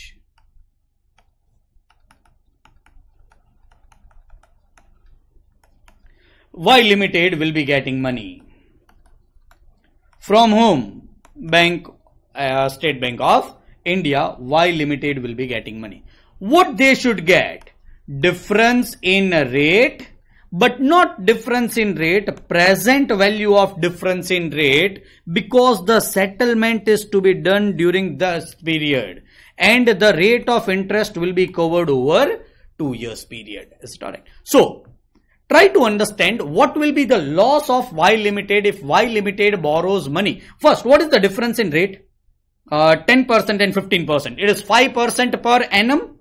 Y Limited will be getting money. From whom? Bank, uh, State Bank of India, Y Limited will be getting money. What they should get? Difference in rate, but not difference in rate, present value of difference in rate because the settlement is to be done during this period and the rate of interest will be covered over two years period. Is it alright? So, Try to understand what will be the loss of Y limited if Y limited borrows money. First, what is the difference in rate? 10% uh, and 15%. It is 5% per annum.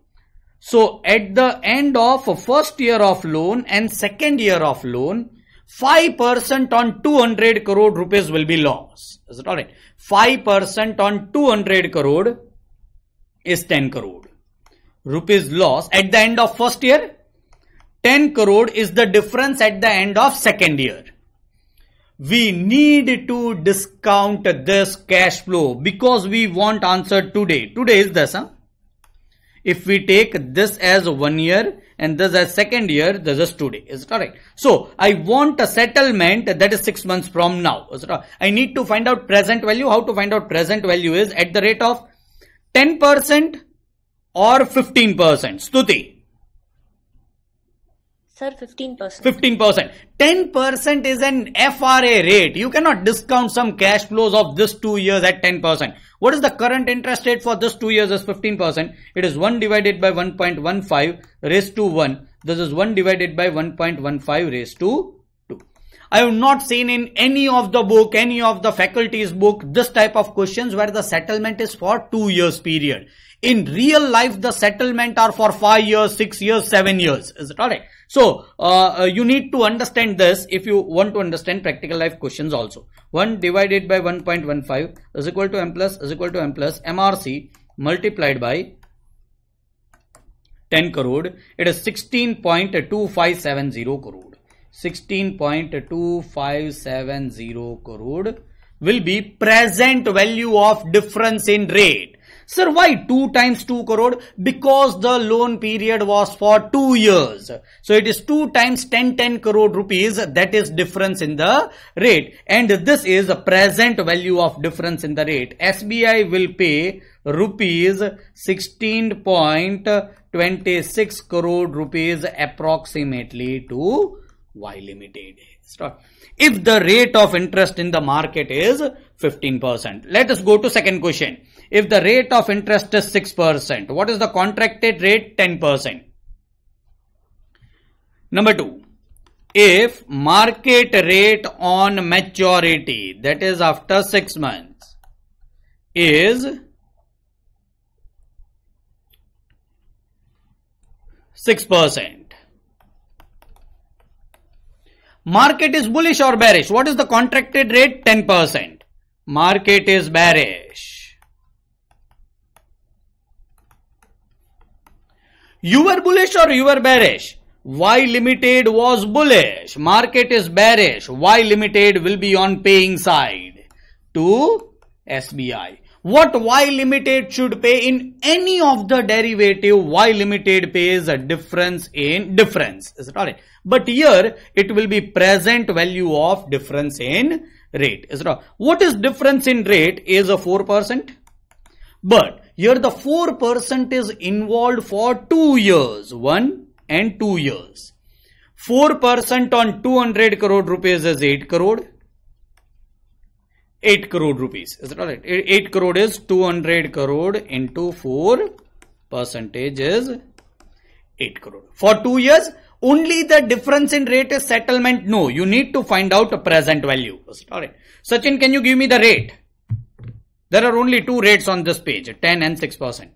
So at the end of first year of loan and second year of loan, 5% on 200 crore rupees will be loss. Is it alright? 5% on 200 crore is 10 crore rupees loss at the end of first year 10 crore is the difference at the end of second year. We need to discount this cash flow because we want answer today. Today is this. Huh? If we take this as one year and this as second year, this is today. Is it correct? So I want a settlement that is six months from now. Is it I need to find out present value. How to find out present value is at the rate of 10% or 15%. Stuti. Sir, 15%. 15%. 10% is an FRA rate. You cannot discount some cash flows of this two years at 10%. What is the current interest rate for this two years is 15%. It is 1 divided by 1.15 raised to 1. This is 1 divided by 1.15 raised to 2. I have not seen in any of the book, any of the faculties book, this type of questions where the settlement is for two years period. In real life, the settlement are for five years, six years, seven years. Is it alright? So uh, uh, you need to understand this if you want to understand practical life questions also. 1 divided by 1.15 is equal to m plus is equal to m plus MRC multiplied by 10 crore. It is 16.2570 crore. 16.2570 crore will be present value of difference in rate Sir, why 2 times 2 crore? Because the loan period was for 2 years. So it is 2 times 10 10 crore rupees. That is difference in the rate. And this is a present value of difference in the rate. SBI will pay rupees 16.26 crore rupees approximately to Y Limited. If the rate of interest in the market is 15%. Let us go to second question if the rate of interest is 6%. What is the contracted rate? 10%. Number two, if market rate on maturity, that is after six months, is 6%. Market is bullish or bearish. What is the contracted rate? 10%. Market is bearish You were bullish or you were bearish? Why Limited was bullish. Market is bearish. Why Limited will be on paying side to SBI. What Y Limited should pay in any of the derivative, Y Limited pays a difference in difference. Is it alright? But here it will be present value of difference in rate. Is it all? What is difference in rate is a 4%. But here the 4% is involved for 2 years, 1 and 2 years. 4% on 200 crore rupees is 8 crore. 8 crore rupees, is that right? 8 crore is 200 crore into 4 percentage is 8 crore. For 2 years, only the difference in rate is settlement. No, you need to find out a present value. All right. Sachin, can you give me the rate? There are only two rates on this page, 10 and 6%.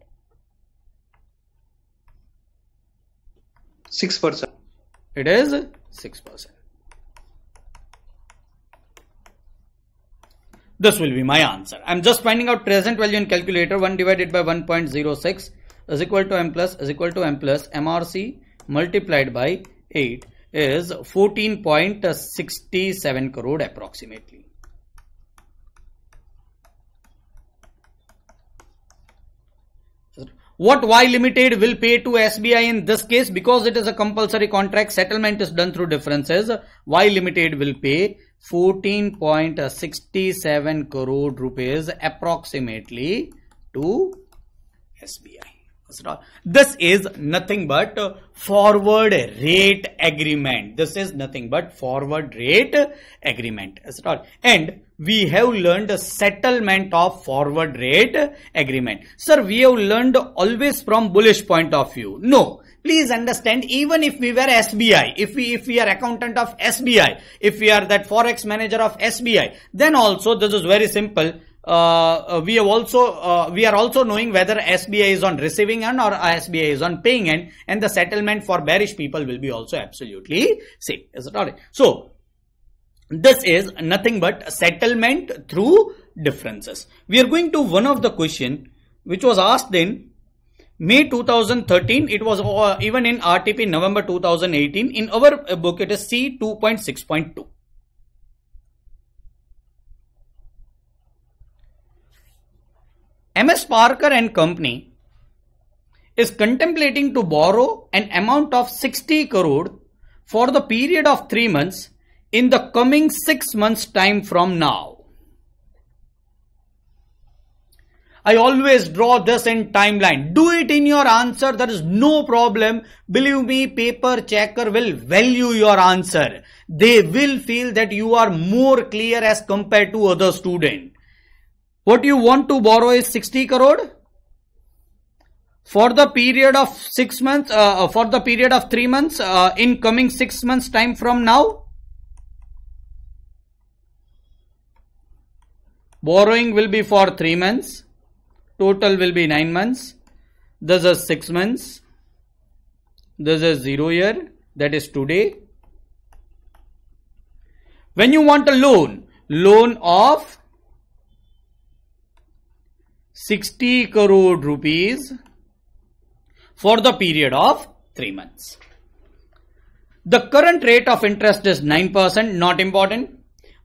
6%. It is 6%. This will be my answer. I'm just finding out present value in calculator 1 divided by 1.06 is equal to m plus is equal to m plus MRC multiplied by 8 is 14.67 crore approximately. what Y Limited will pay to SBI in this case because it is a compulsory contract settlement is done through differences Y Limited will pay 14.67 crore rupees approximately to SBI this is nothing but forward rate agreement this is nothing but forward rate agreement and we have learned settlement of forward rate agreement sir we have learned always from bullish point of view no please understand even if we were SBI, if we if we are accountant of SBI, if we are that forex manager of SBI, then also this is very simple. Uh, uh, we have also uh, we are also knowing whether SBI is on receiving end or SBI is on paying end, and the settlement for bearish people will be also absolutely same. Is it alright? So this is nothing but settlement through differences. We are going to one of the question which was asked in May 2013. It was uh, even in RTP November 2018. In our book, it is C 2.6.2. MS Parker and Company is contemplating to borrow an amount of 60 crore for the period of 3 months in the coming 6 months time from now. I always draw this in timeline. Do it in your answer. There is no problem. Believe me, paper checker will value your answer. They will feel that you are more clear as compared to other student. What you want to borrow is 60 crore for the period of 6 months, uh, uh, for the period of 3 months uh, in coming 6 months time from now. Borrowing will be for 3 months. Total will be 9 months. This is 6 months. This is 0 year. That is today. When you want a loan, loan of 60 crore rupees for the period of 3 months. The current rate of interest is 9%, not important,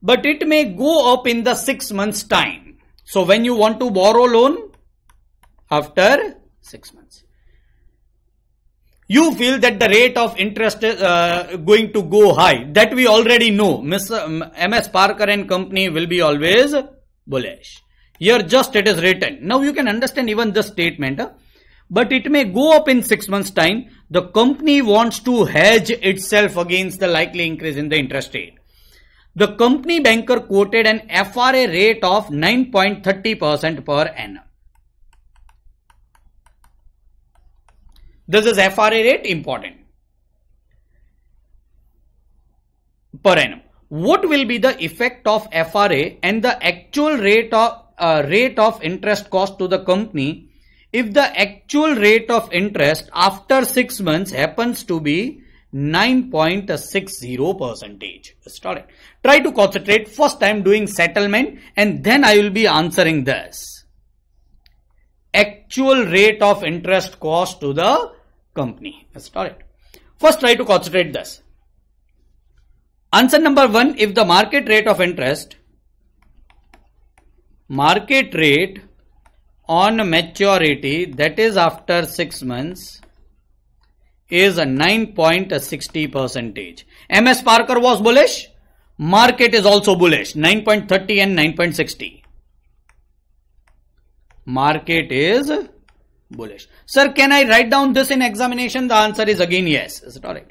but it may go up in the 6 months time. So when you want to borrow loan after 6 months, you feel that the rate of interest is uh, going to go high. That we already know. Ms. M.S. Parker and company will be always bullish. Here just it is written. Now you can understand even this statement. But it may go up in 6 months time. The company wants to hedge itself against the likely increase in the interest rate. The company banker quoted an FRA rate of 9.30% per annum. This is FRA rate important per annum. What will be the effect of FRA and the actual rate of uh, rate of interest cost to the company if the actual rate of interest after 6 months happens to be 9.60 percentage. Started. Try to concentrate. First I am doing settlement and then I will be answering this. Actual rate of interest cost to the company. Started. First try to concentrate this. Answer number one, if the market rate of interest market rate on maturity that is after 6 months is 9.60 percentage. MS Parker was bullish. Market is also bullish 9.30 and 9.60. Market is bullish. Sir, can I write down this in examination? The answer is again yes. Is it alright?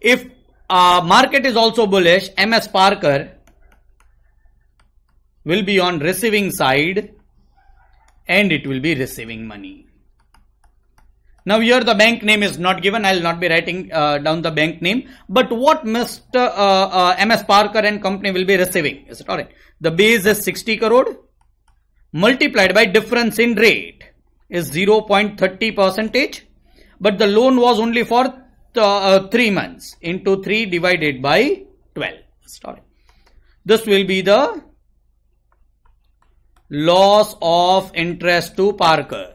If uh, market is also bullish, MS Parker will be on receiving side and it will be receiving money. Now here the bank name is not given. I'll not be writing uh, down the bank name. But what Mr. Uh, uh, MS Parker and company will be receiving? Is it alright? The base is 60 crore multiplied by difference in rate is 0.30 percentage. But the loan was only for th uh, 3 months into 3 divided by 12. Sorry. This will be the loss of interest to Parker.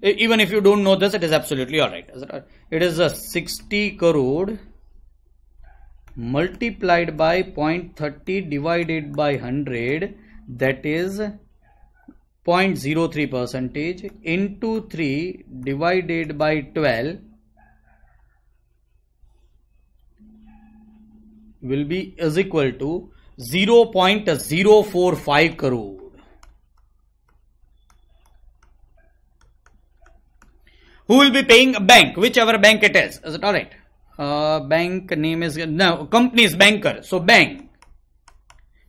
Even if you don't know this, it is absolutely alright. Uh, it is a 60 crore multiplied by 0.30 divided by 100 that is 0.03 percentage into 3 divided by 12 will be is equal to 0.045 crore. who will be paying a bank whichever bank it is is it all right uh, bank name is no company is banker so bank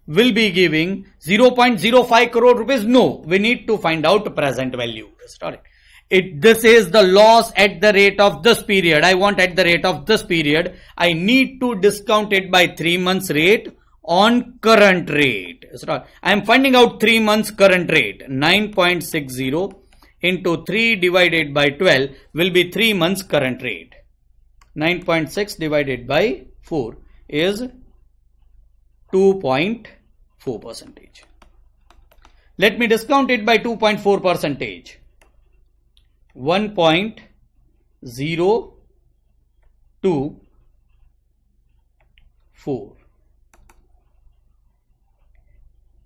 will be giving 0.05 crore rupees no we need to find out present value is it all right it this is the loss at the rate of this period i want at the rate of this period i need to discount it by 3 months rate on current rate. I am finding out 3 months current rate 9.60 into 3 divided by 12 will be 3 months current rate. 9.6 divided by 4 is 2.4 percentage. Let me discount it by 2.4 percentage. 1.024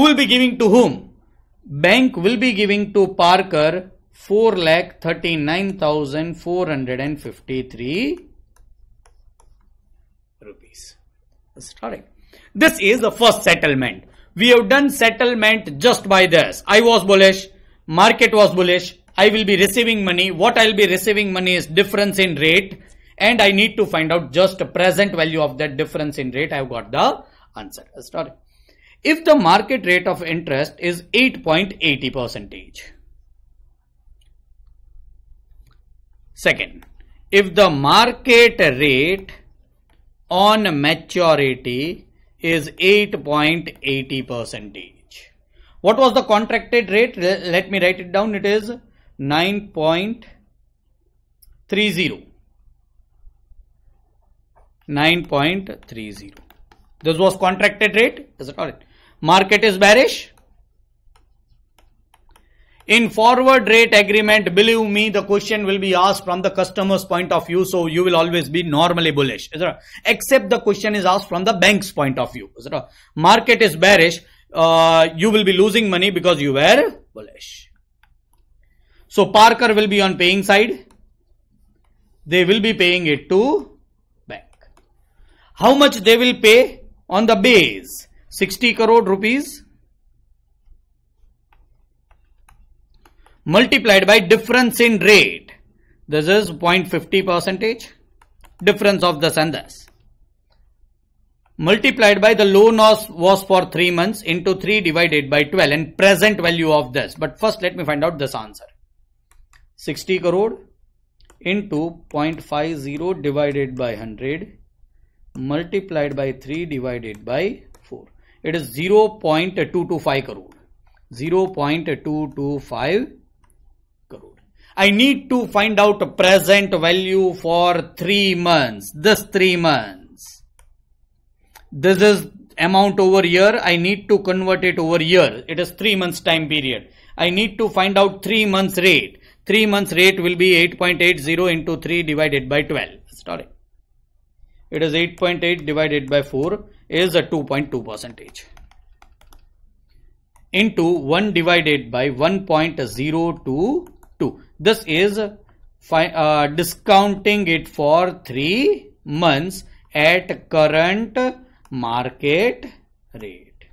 Who will be giving to whom? Bank will be giving to Parker 4 lakh 39,453 rupees. This is the first settlement. We have done settlement just by this. I was bullish. Market was bullish. I will be receiving money. What I will be receiving money is difference in rate. And I need to find out just present value of that difference in rate. I have got the answer. Sorry if the market rate of interest is 8.80 percentage. Second, if the market rate on maturity is 8.80 percentage. What was the contracted rate? Let me write it down. It is 9.30. 9.30. This was contracted rate. Is it correct? market is bearish. In forward rate agreement, believe me, the question will be asked from the customer's point of view. So you will always be normally bullish. Except the question is asked from the bank's point of view. Market is bearish. Uh, you will be losing money because you were bullish. So Parker will be on paying side. They will be paying it to bank. How much they will pay on the base? 60 crore rupees multiplied by difference in rate. This is 0.50 percentage difference of this and this. Multiplied by the loan loss was for 3 months into 3 divided by 12 and present value of this. But first let me find out this answer. 60 crore into 0.50 divided by 100 multiplied by 3 divided by it is 0.225 crore 0.225 crore i need to find out present value for 3 months this 3 months this is amount over year. i need to convert it over year. it is 3 months time period i need to find out 3 months rate 3 months rate will be 8.80 into 3 divided by 12 sorry it is 8.8 divided by 4 is a 2.2 percentage into 1 divided by 1.022 this is uh, discounting it for 3 months at current market rate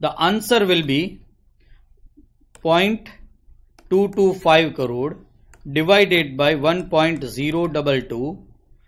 the answer will be 0.225 crore divided by 1.022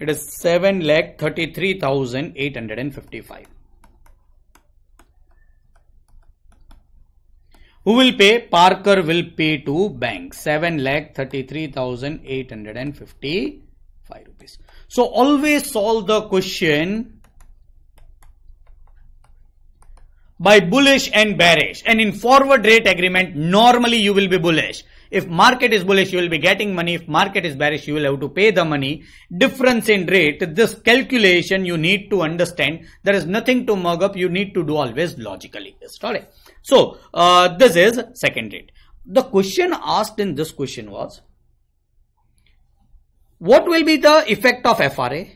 it is 7 lakh 33,855. Who will pay? Parker will pay to bank 7 lakh 33,855 rupees. So always solve the question by bullish and bearish and in forward rate agreement normally you will be bullish if market is bullish, you will be getting money. If market is bearish, you will have to pay the money. Difference in rate, this calculation you need to understand. There is nothing to mug up. You need to do always logically. This, So, uh, this is second rate. The question asked in this question was, what will be the effect of FRA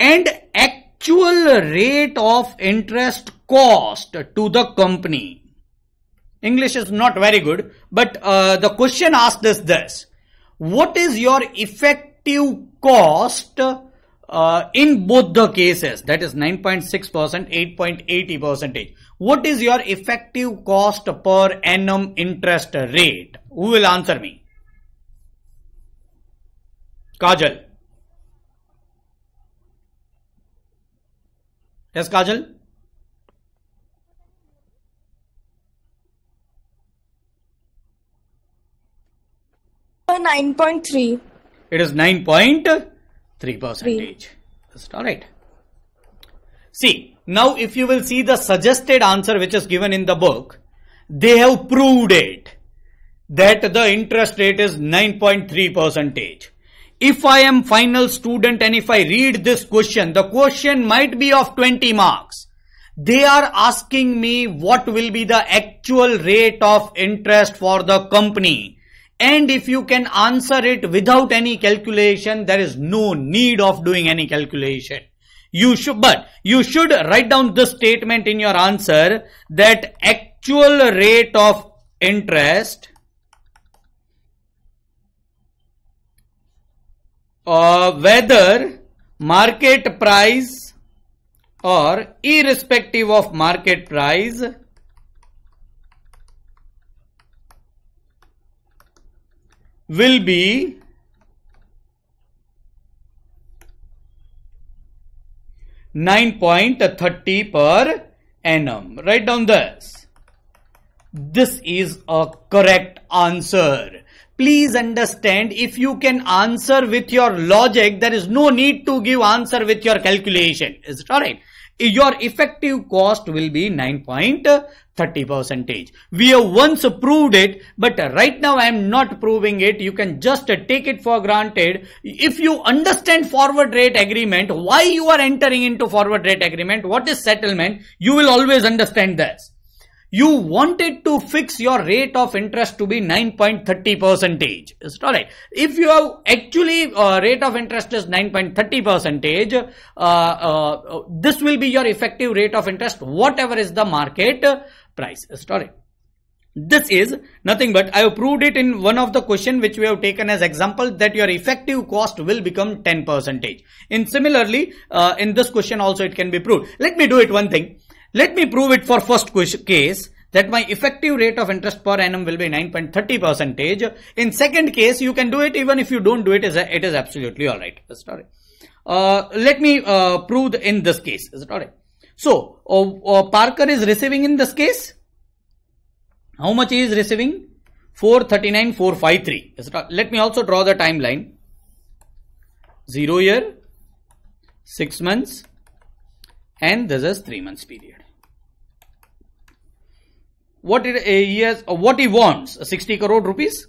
and actual rate of interest cost to the company English is not very good, but uh, the question asked is this. What is your effective cost uh, in both the cases? That is 9.6%, 8.80 percentage. What is your effective cost per annum interest rate? Who will answer me? Kajal. Yes, Kajal? 9.3. It is 9.3 percentage. That's all right. See, now if you will see the suggested answer which is given in the book, they have proved it that the interest rate is 9.3 percentage. If I am final student and if I read this question, the question might be of 20 marks. They are asking me what will be the actual rate of interest for the company and if you can answer it without any calculation, there is no need of doing any calculation. You should, but you should write down this statement in your answer that actual rate of interest uh, whether market price or irrespective of market price will be nine point thirty per annum. Write down this. This is a correct answer. Please understand if you can answer with your logic, there is no need to give answer with your calculation. Is it alright? Your effective cost will be 9.30 30 percentage. We have once proved it, but right now I am not proving it. You can just take it for granted. If you understand forward rate agreement, why you are entering into forward rate agreement, what is settlement, you will always understand this. You wanted to fix your rate of interest to be 9.30 percentage. it all right. If you have actually uh, rate of interest is 9.30 percentage, uh, uh, this will be your effective rate of interest, whatever is the market price story. This is nothing but I have proved it in one of the question which we have taken as example that your effective cost will become 10 percentage. In similarly, uh, in this question also it can be proved. Let me do it one thing. Let me prove it for first case that my effective rate of interest per annum will be 9.30 percentage. In second case, you can do it even if you don't do it, it is absolutely alright. Sorry. Uh, let me uh, prove in this case. Is it alright? So, uh, Parker is receiving in this case, how much he is receiving? 439, 453. Let me also draw the timeline. 0 year, 6 months and this is 3 months period. What it, uh, he has, uh, what he wants, 60 crore rupees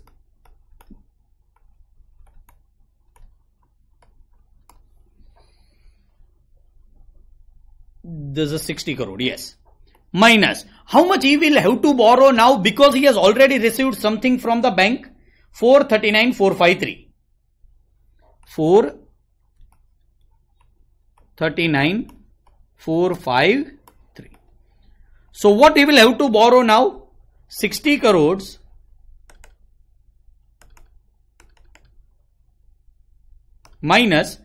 this is 60 crore yes minus how much he will have to borrow now because he has already received something from the bank 439 453 439 453 so what he will have to borrow now 60 crores minus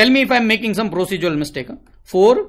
tell me if i am making some procedural mistake 4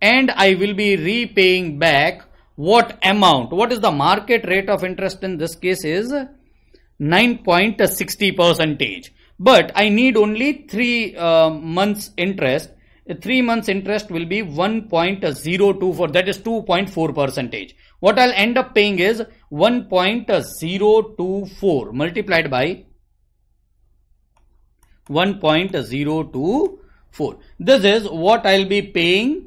and I will be repaying back what amount? What is the market rate of interest in this case is 9.60 percentage. But I need only three uh, months interest. Three months interest will be 1.024 that is 2.4 percentage. What I'll end up paying is 1.024 multiplied by 1.024. This is what I'll be paying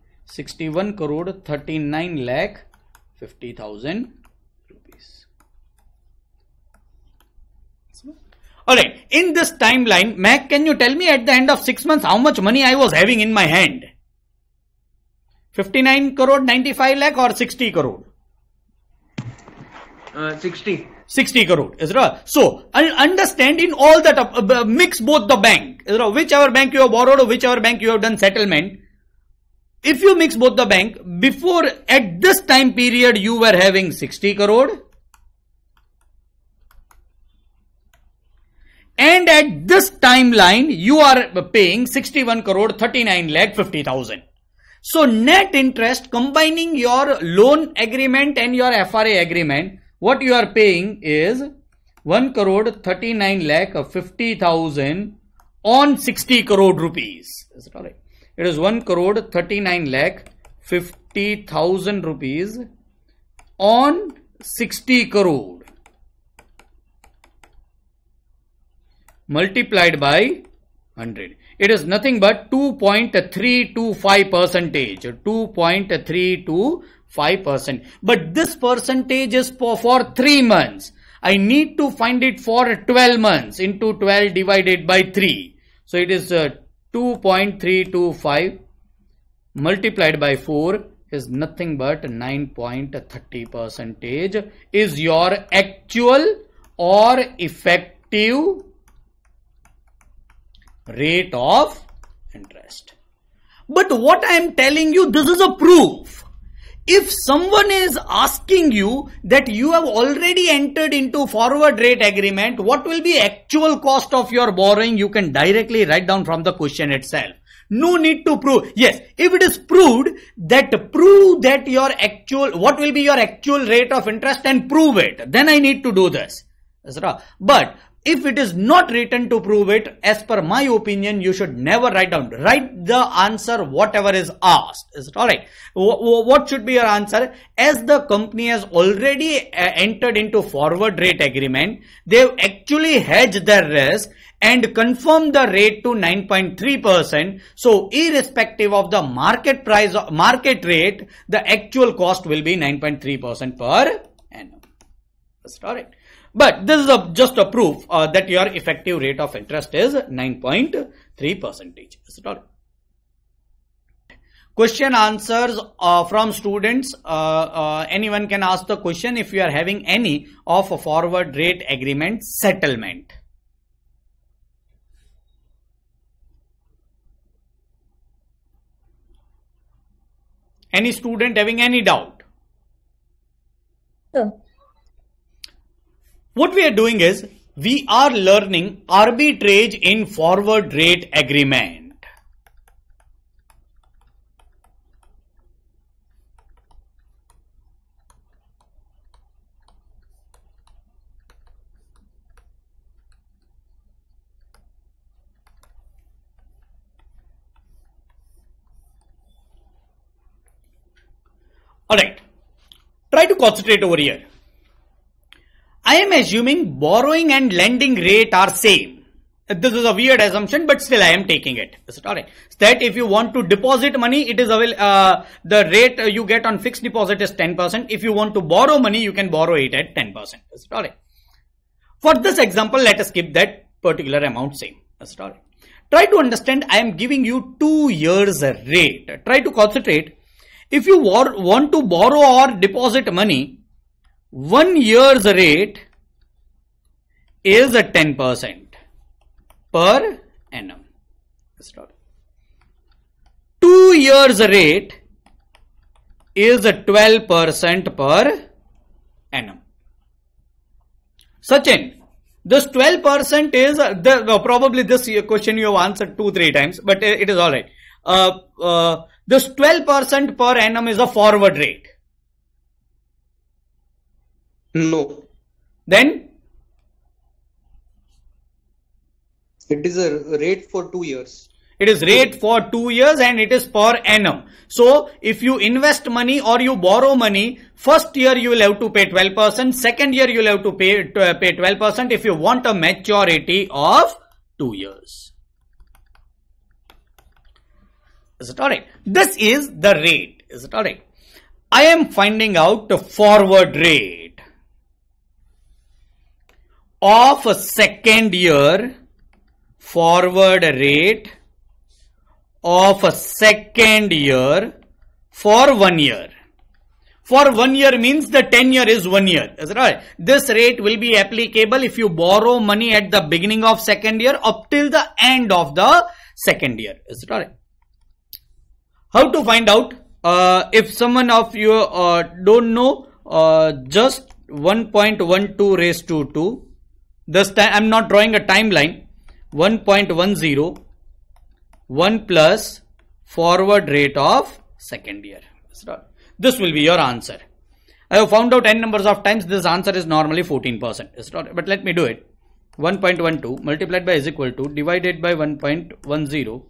sixty one crore thirty nine lakh fifty thousand rupees in this time line मैं can you tell me at the end of six month how much money I was having in my hand nine crore ninety five lakh और sixty crore sixty uh, sixty crore so understand in all that mix both the bank which our bank you have borrowed which our bank you have done settlement if you mix both the bank before at this time period you were having 60 crore and at this timeline you are paying 61 crore 39 lakh 50,000. So net interest combining your loan agreement and your FRA agreement what you are paying is 1 crore 39 lakh 50,000 on 60 crore rupees. Is it alright? it is 1 crore 39 lakh 50,000 rupees on 60 crore multiplied by 100. It is nothing but 2.325 percentage 2.325 percent. But this percentage is for, for 3 months. I need to find it for 12 months into 12 divided by 3. So it is uh, 2.325 multiplied by 4 is nothing but 9.30 percentage is your actual or effective rate of interest. But what I am telling you, this is a proof if someone is asking you that you have already entered into forward rate agreement, what will be actual cost of your borrowing? You can directly write down from the question itself. No need to prove. Yes, if it is proved, that prove that your actual, what will be your actual rate of interest and prove it. Then I need to do this. But if it is not written to prove it as per my opinion you should never write down write the answer whatever is asked is it all right what should be your answer as the company has already uh, entered into forward rate agreement they've actually hedged their risk and confirmed the rate to 9.3% so irrespective of the market price market rate the actual cost will be 9.3% per annum is it all right but this is a, just a proof uh, that your effective rate of interest is 9.3 percentage. Is it all? Question answers uh, from students. Uh, uh, anyone can ask the question if you are having any of a forward rate agreement settlement. Any student having any doubt? Sure. What we are doing is we are learning arbitrage in forward rate agreement. Alright, try to concentrate over here. I am assuming borrowing and lending rate are same. This is a weird assumption, but still I am taking it. Is it alright? that if you want to deposit money, it is avail uh, the rate uh, you get on fixed deposit is 10%. If you want to borrow money, you can borrow it at 10%. Is it alright? For this example, let us keep that particular amount same. Is it alright? Try to understand I am giving you two years rate. Try to concentrate. If you want to borrow or deposit money, one year's rate is a 10% per annum. Two years rate is a 12% per annum. Sachin, this 12% is uh, the, probably this question you have answered two, three times, but uh, it is alright. Uh, uh, this 12% per annum is a forward rate. No. Then? It is a rate for two years. It is rate for two years and it is per annum. So if you invest money or you borrow money, first year you will have to pay 12%, second year you will have to pay, to uh, pay 12% if you want a maturity of two years. Is it alright? This is the rate. Is it alright? I am finding out the forward rate of a second year forward rate of a second year for one year. For one year means the tenure is one year. it right. This rate will be applicable if you borrow money at the beginning of second year up till the end of the second year. Is it alright? How to find out? Uh, if someone of you uh, don't know, uh, just 1.12 raised to 2 Thus, I'm not drawing a timeline. 1.10, 1 plus forward rate of second year. This will be your answer. I have found out n numbers of times this answer is normally 14%. But let me do it. 1.12 multiplied by is equal to divided by 1.10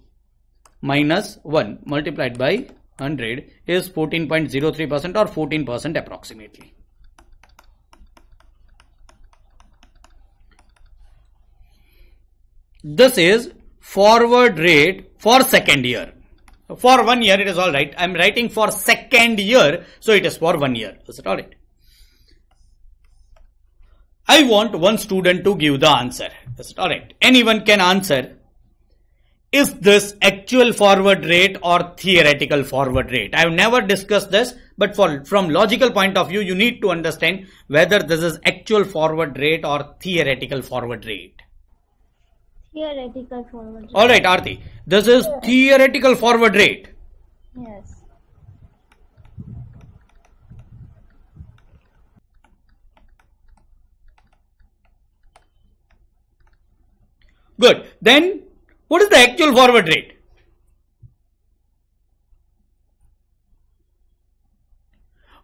minus 1 multiplied by 100 is 14.03% or 14% approximately. This is forward rate for second year. For one year, it is all right. I'm writing for second year, so it is for one year. Is it all right? I want one student to give the answer. Is it all right? Anyone can answer. Is this actual forward rate or theoretical forward rate? I have never discussed this, but for, from logical point of view, you need to understand whether this is actual forward rate or theoretical forward rate. Theoretical forward rate. Alright, Arti. This is theoretical forward rate. Yes. Good. Then, what is the actual forward rate?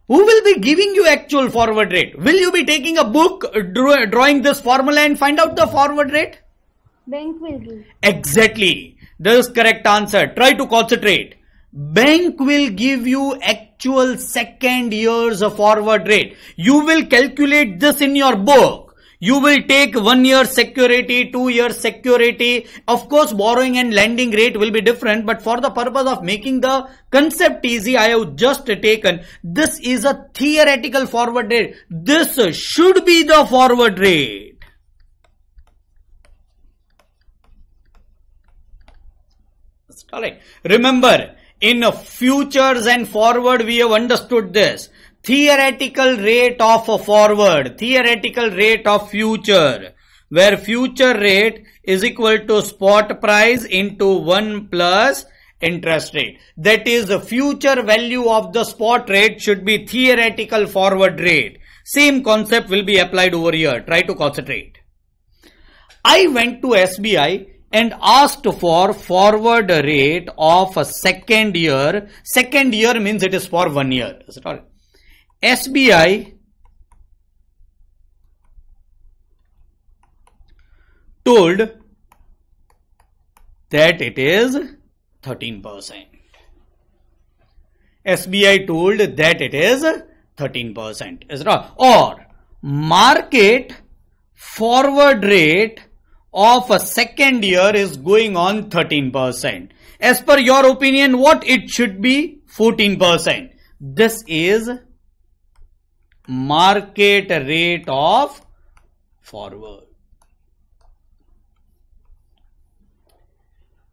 Who will be giving you actual forward rate? Will you be taking a book, drawing this formula and find out the forward rate? Bank Exactly. That is correct answer. Try to concentrate. Bank will give you actual second year's forward rate. You will calculate this in your book. You will take one year security, two year security. Of course, borrowing and lending rate will be different, but for the purpose of making the concept easy, I have just taken this is a theoretical forward rate. This should be the forward rate. Alright. Remember, in futures and forward we have understood this. Theoretical rate of a forward, theoretical rate of future, where future rate is equal to spot price into 1 plus interest rate. That is the future value of the spot rate should be theoretical forward rate. Same concept will be applied over here. Try to concentrate. I went to SBI and asked for forward rate of a second year. Second year means it is for one year. Is it all? SBI told that it is 13%. SBI told that it is 13%. Is it all? Or market forward rate of a second year is going on 13%. As per your opinion, what it should be? 14%. This is market rate of forward.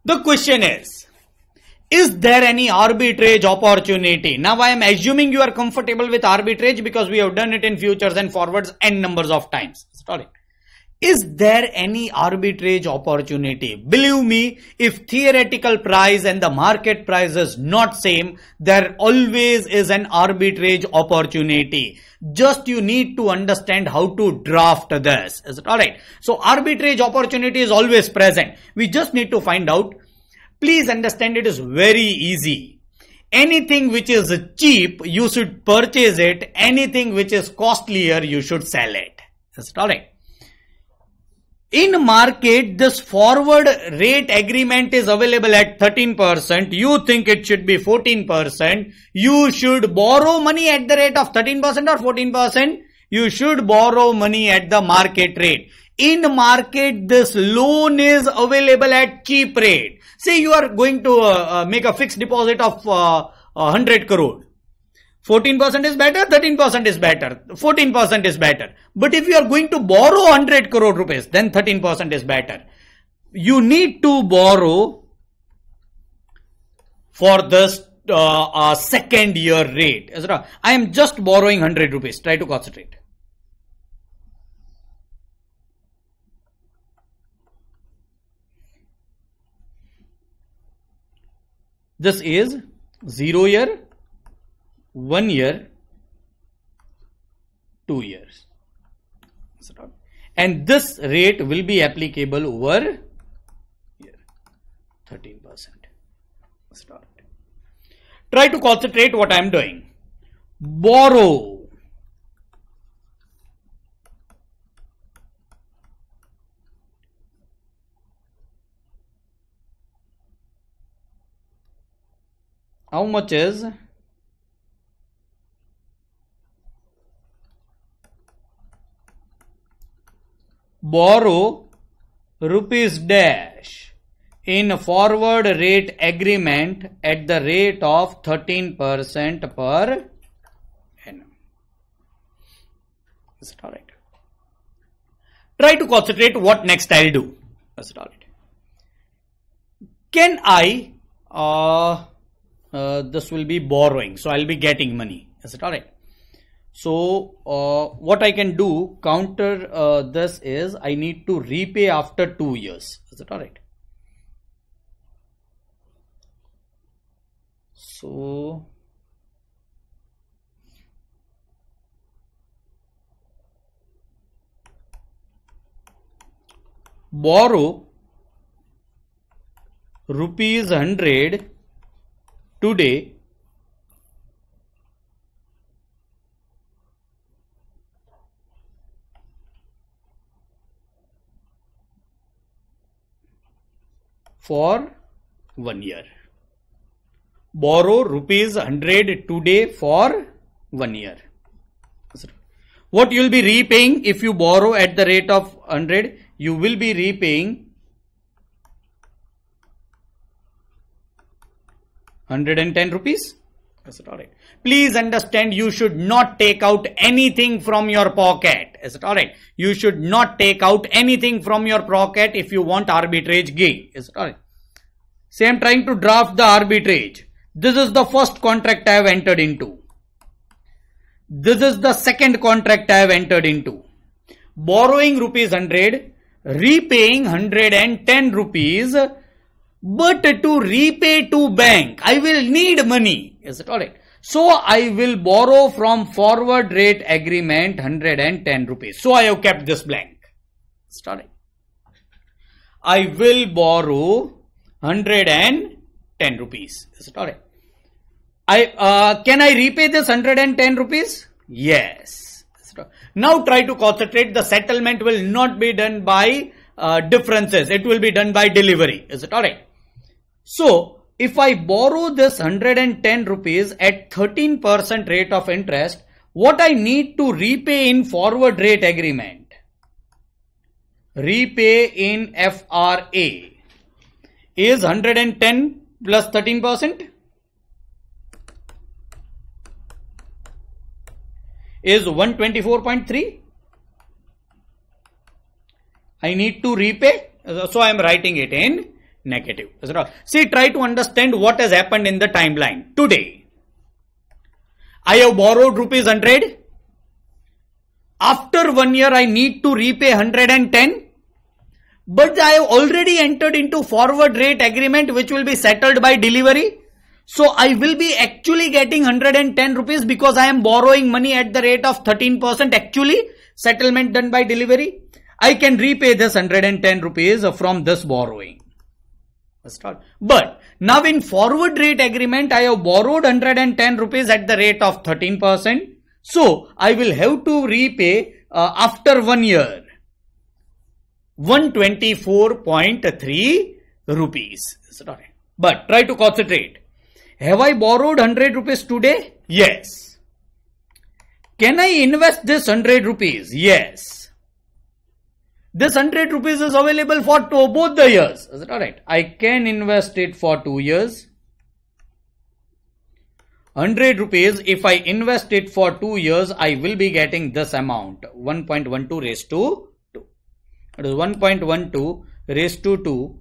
The question is, is there any arbitrage opportunity? Now I am assuming you are comfortable with arbitrage because we have done it in futures and forwards n numbers of times. Sorry is there any arbitrage opportunity? Believe me, if theoretical price and the market price is not same, there always is an arbitrage opportunity. Just you need to understand how to draft this. Is it alright? So arbitrage opportunity is always present. We just need to find out. Please understand it is very easy anything which is cheap you should purchase it anything which is costlier you should sell its it all right in market, this forward rate agreement is available at 13%. You think it should be 14%. You should borrow money at the rate of 13% or 14%. You should borrow money at the market rate. In market, this loan is available at cheap rate. Say you are going to uh, uh make a fixed deposit of uh, 100 crore. 14% is better, 13% is better, 14% is better. But if you are going to borrow 100 crore rupees, then 13% is better. You need to borrow for this uh, uh, second year rate. I am just borrowing 100 rupees. Try to concentrate. This is zero year one year, two years. And this rate will be applicable over 13%. Try to concentrate what I am doing. Borrow. How much is borrow rupees dash in forward rate agreement at the rate of 13% per annum. Is it alright? Try to concentrate what next I'll do. Is it alright? Can I, uh, uh, this will be borrowing, so I'll be getting money. Is it alright? So uh, what I can do counter uh, this is I need to repay after two years. Is it all right? So borrow rupees 100 today for one year. Borrow rupees 100 today for one year. What you will be repaying if you borrow at the rate of 100? You will be repaying 110 rupees is it alright? Please understand you should not take out anything from your pocket. Is it alright? You should not take out anything from your pocket if you want arbitrage gain. Is it alright? Same. trying to draft the arbitrage. This is the first contract I have entered into. This is the second contract I have entered into. Borrowing rupees 100, repaying 110 rupees but to repay to bank, I will need money. Is it alright? So I will borrow from forward rate agreement 110 rupees. So I have kept this blank. Starting. I will borrow 110 rupees. Is it alright? I uh, can I repay this 110 rupees? Yes. Now try to concentrate. The settlement will not be done by uh, differences. It will be done by delivery. Is it alright? So if I borrow this 110 rupees at 13% rate of interest, what I need to repay in forward rate agreement? Repay in FRA is 110 plus 13% is 124.3. I need to repay. So I am writing it in negative. See, try to understand what has happened in the timeline. Today, I have borrowed rupees 100. After one year, I need to repay 110. But I have already entered into forward rate agreement which will be settled by delivery. So I will be actually getting 110 rupees because I am borrowing money at the rate of 13% actually settlement done by delivery. I can repay this 110 rupees from this borrowing. First all. But now in forward rate agreement, I have borrowed 110 rupees at the rate of 13%. So I will have to repay uh, after one year 124.3 rupees. Sorry. But try to concentrate. Have I borrowed 100 rupees today? Yes. Can I invest this 100 rupees? Yes. This 100 rupees is available for two, both the years. Is it alright? I can invest it for 2 years. 100 rupees, if I invest it for 2 years, I will be getting this amount. 1.12 raised to 2. It is 1.12 raised to 2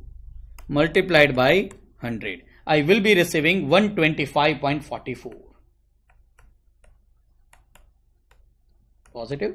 multiplied by 100. I will be receiving 125.44. Positive.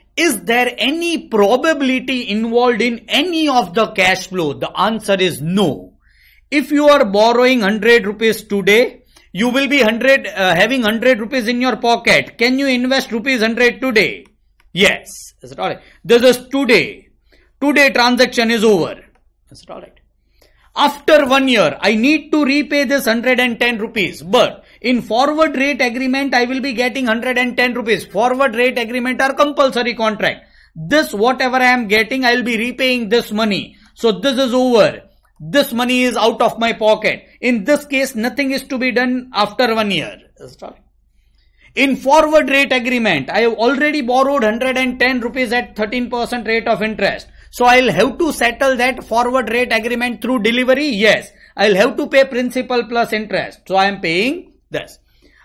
Is there any probability involved in any of the cash flow? The answer is no. If you are borrowing 100 rupees today, you will be 100, uh, having 100 rupees in your pocket. Can you invest rupees 100 today? Yes. Is it alright? This is today. Today transaction is over. Is it alright? After one year, I need to repay this 110 rupees, but in forward rate agreement, I will be getting 110 rupees. Forward rate agreement are compulsory contract. This whatever I am getting, I will be repaying this money. So this is over. This money is out of my pocket. In this case, nothing is to be done after one year. Sorry. In forward rate agreement, I have already borrowed 110 rupees at 13% rate of interest. So I'll have to settle that forward rate agreement through delivery. Yes. I'll have to pay principal plus interest. So I am paying this.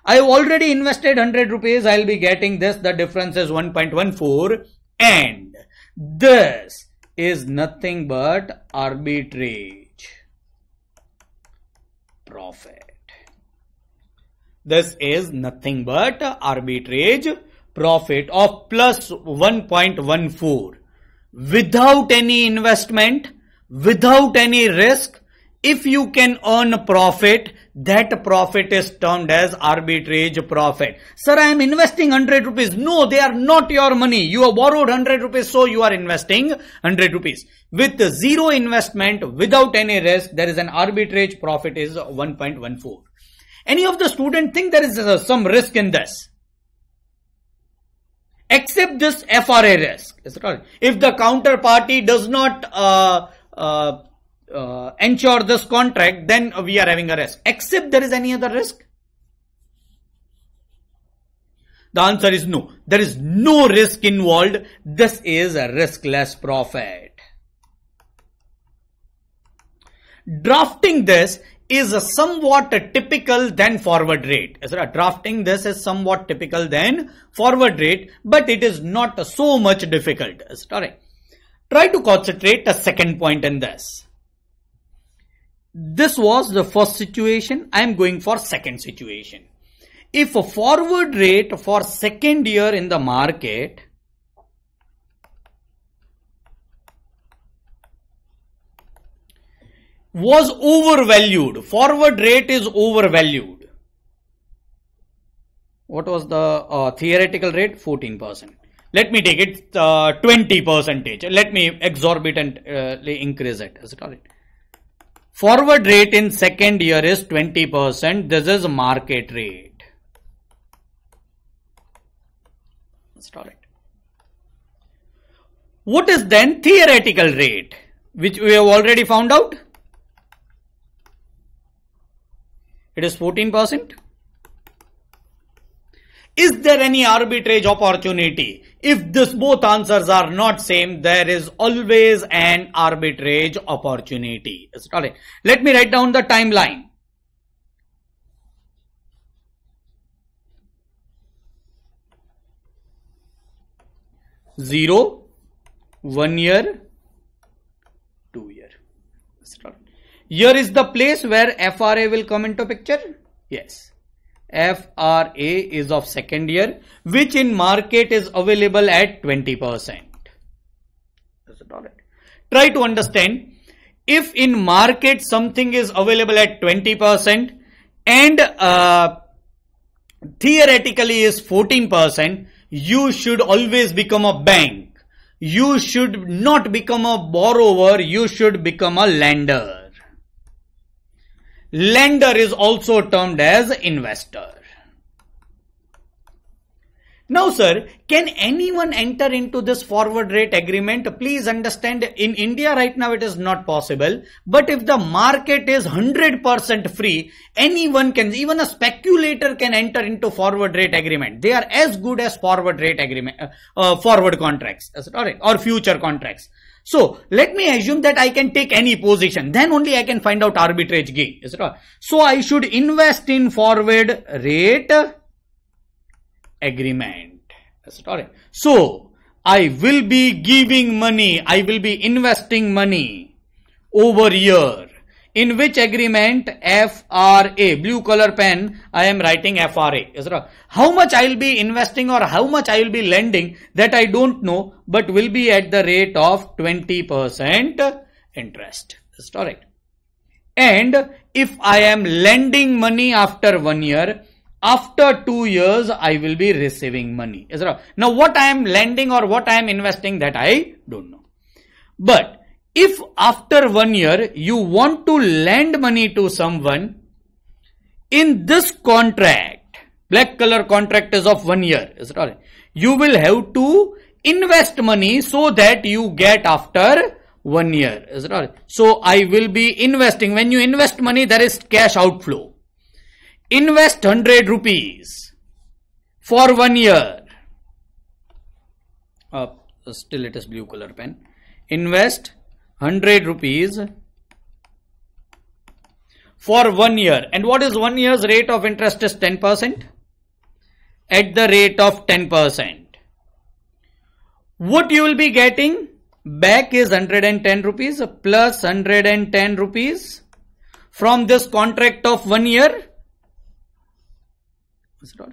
I have already invested 100 rupees. I'll be getting this. The difference is 1.14 and this is nothing but arbitrage profit. This is nothing but arbitrage profit of plus 1.14 without any investment, without any risk. If you can earn profit, that profit is termed as arbitrage profit. Sir, I am investing 100 rupees. No, they are not your money. You have borrowed 100 rupees, so you are investing 100 rupees. With zero investment, without any risk, there is an arbitrage profit is 1.14. Any of the student think there is uh, some risk in this? Except this FRA risk. Is it If the counterparty does not uh, uh, uh, ensure this contract, then we are having a risk. Except there is any other risk? The answer is no. There is no risk involved. This is a riskless profit. Drafting this is a somewhat typical than forward rate. Drafting this is somewhat typical than forward rate, but it is not so much difficult. Sorry. Try to concentrate a second point in this. This was the first situation. I am going for second situation. If a forward rate for second year in the market was overvalued, forward rate is overvalued. What was the uh, theoretical rate? 14%. Let me take it uh, 20 percentage. Let me exorbitantly uh, increase it. Is it all right? Forward rate in second year is 20%. This is market rate. Install it. What is then theoretical rate? Which we have already found out. It is 14%. Is there any arbitrage opportunity? If this both answers are not same, there is always an arbitrage opportunity. Is it Let me write down the timeline. Zero, one year, two year. Is Here is the place where FRA will come into picture. Yes. FRA is of second year, which in market is available at 20%. Try to understand. If in market something is available at 20% and uh, theoretically is 14%, you should always become a bank. You should not become a borrower. You should become a lender. Lender is also termed as investor. Now, sir, can anyone enter into this forward rate agreement? Please understand in India right now it is not possible. But if the market is 100% free, anyone can, even a speculator can enter into forward rate agreement. They are as good as forward rate agreement, uh, uh forward contracts. All right, or future contracts. So let me assume that I can take any position. Then only I can find out arbitrage gain. Is it So I should invest in forward rate agreement. Is it So I will be giving money. I will be investing money over here in which agreement FRA, blue color pen, I am writing FRA. Yes, how much I will be investing or how much I will be lending that I don't know but will be at the rate of 20% interest. That's right? And if I am lending money after one year, after two years, I will be receiving money. Yes, now what I am lending or what I am investing that I don't know. But if after one year you want to lend money to someone in this contract, black color contract is of one year, is it all right? You will have to invest money so that you get after one year, is it all right? So I will be investing. When you invest money, there is cash outflow. Invest 100 rupees for one year. Uh, still it is blue color pen. Invest 100 rupees for one year. And what is one year's rate of interest is 10%? At the rate of 10%. What you will be getting back is 110 rupees plus 110 rupees from this contract of one year. Sorry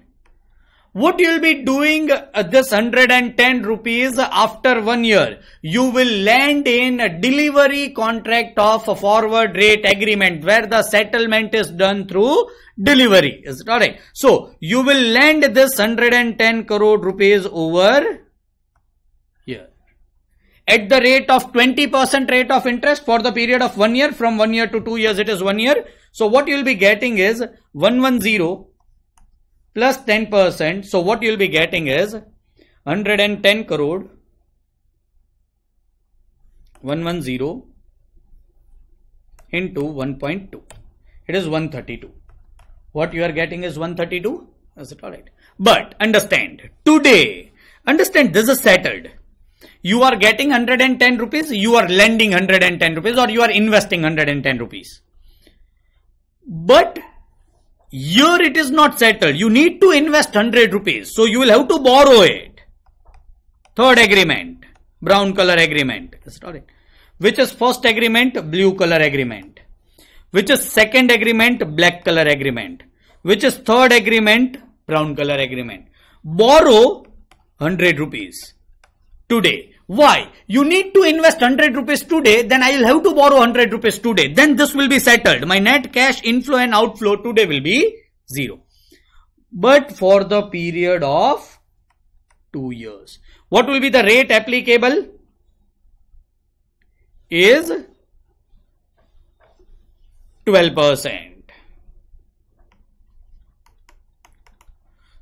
what you'll be doing uh, this 110 rupees after one year you will land in a delivery contract of a forward rate agreement where the settlement is done through delivery is it all right so you will land this 110 crore rupees over here at the rate of 20% rate of interest for the period of one year from one year to two years it is one year so what you'll be getting is 110 plus 10%. So what you'll be getting is 110 crore 110 into 1.2. It is 132. What you are getting is 132. Is it alright? But understand, today, understand this is settled. You are getting 110 rupees, you are lending 110 rupees or you are investing 110 rupees. But year it is not settled. You need to invest 100 rupees. So you will have to borrow it. Third agreement, brown color agreement. Which is first agreement, blue color agreement. Which is second agreement, black color agreement. Which is third agreement, brown color agreement. Borrow 100 rupees today. Why? You need to invest 100 rupees today, then I will have to borrow 100 rupees today. Then this will be settled. My net cash inflow and outflow today will be zero. But for the period of two years. What will be the rate applicable? Is 12%.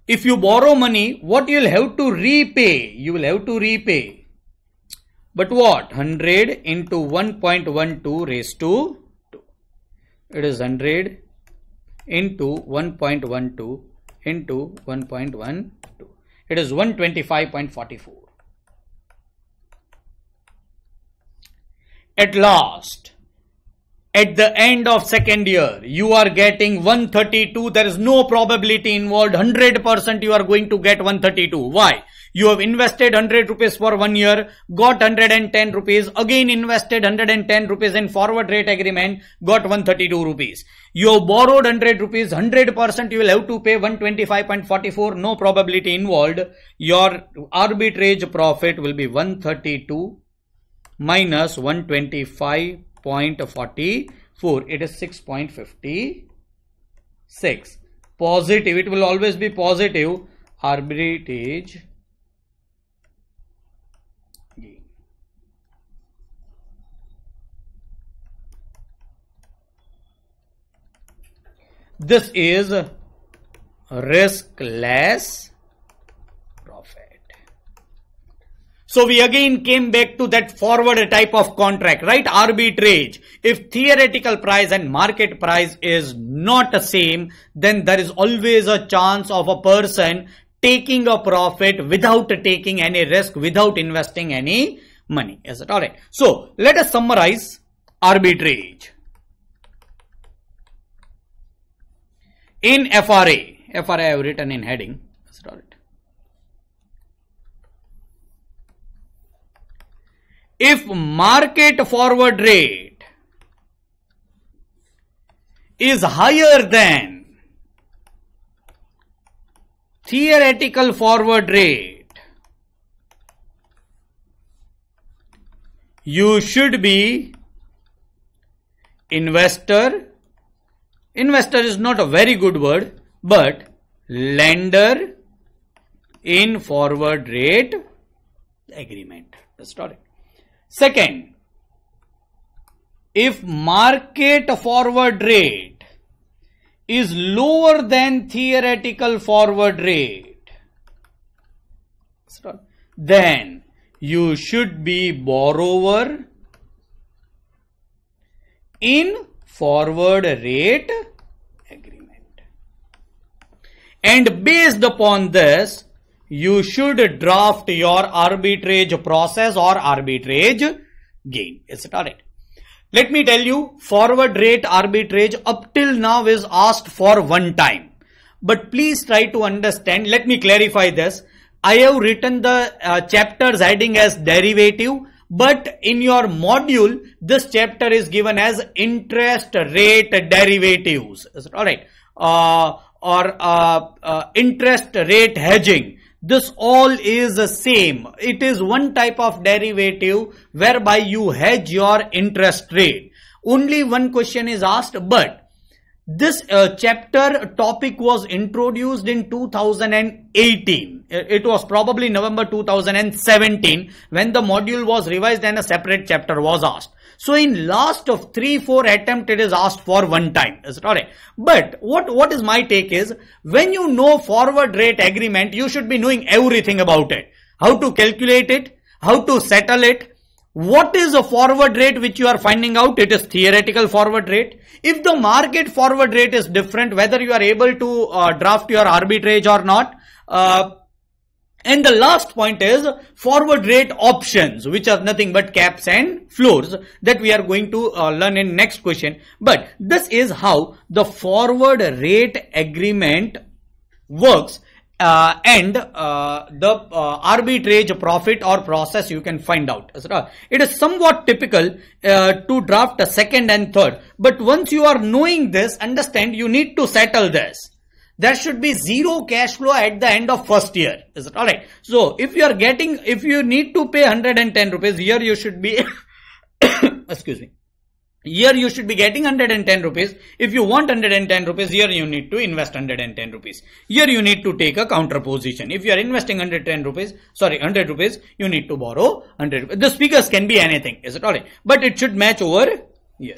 If you borrow money, what you will have to repay? You will have to repay but what? 100 into 1.12 raised to 2. It is 100 into 1.12 into 1.12. It is 125.44. At last, at the end of second year, you are getting 132. There is no probability involved. 100% you are going to get 132. Why? You have invested 100 rupees for one year, got 110 rupees, again invested 110 rupees in forward rate agreement, got 132 rupees. You have borrowed 100 rupees, 100% you will have to pay 125.44, no probability involved. Your arbitrage profit will be 132 minus 125.44. It is 6.56. Positive, it will always be positive arbitrage This is riskless profit. So we again came back to that forward type of contract, right? Arbitrage. If theoretical price and market price is not the same, then there is always a chance of a person taking a profit without taking any risk, without investing any money. Is it alright? So let us summarize arbitrage. in FRA. FRA I have written in heading. Let's draw it. If market forward rate is higher than theoretical forward rate, you should be investor investor is not a very good word but lender in forward rate agreement that's not it second if market forward rate is lower than theoretical forward rate then you should be borrower in forward rate agreement. And based upon this, you should draft your arbitrage process or arbitrage gain. Is it alright? Let me tell you, forward rate arbitrage up till now is asked for one time. But please try to understand, let me clarify this. I have written the uh, chapters heading as derivative but in your module, this chapter is given as interest rate derivatives. All right. Uh, or uh, uh, interest rate hedging. This all is the same. It is one type of derivative whereby you hedge your interest rate. Only one question is asked, but this uh, chapter topic was introduced in 2018. It was probably November 2017 when the module was revised and a separate chapter was asked. So in last of three, four attempt, it is asked for one time. Is it alright? But what, what is my take is when you know forward rate agreement, you should be knowing everything about it. How to calculate it, how to settle it, what is the forward rate which you are finding out? It is theoretical forward rate. If the market forward rate is different, whether you are able to uh, draft your arbitrage or not. Uh, and the last point is forward rate options, which are nothing but caps and floors that we are going to uh, learn in next question. But this is how the forward rate agreement works uh, and uh, the uh, arbitrage profit or process you can find out. It is somewhat typical uh, to draft a second and third. But once you are knowing this, understand you need to settle this. There should be zero cash flow at the end of first year. Is it alright? So if you are getting, if you need to pay 110 rupees, here you should be, excuse me. Here you should be getting 110 rupees. If you want 110 rupees, here you need to invest 110 rupees. Here you need to take a counter position. If you are investing 110 rupees, sorry, 100 rupees, you need to borrow 100 rupees. The speakers can be anything, is it alright? But it should match over here.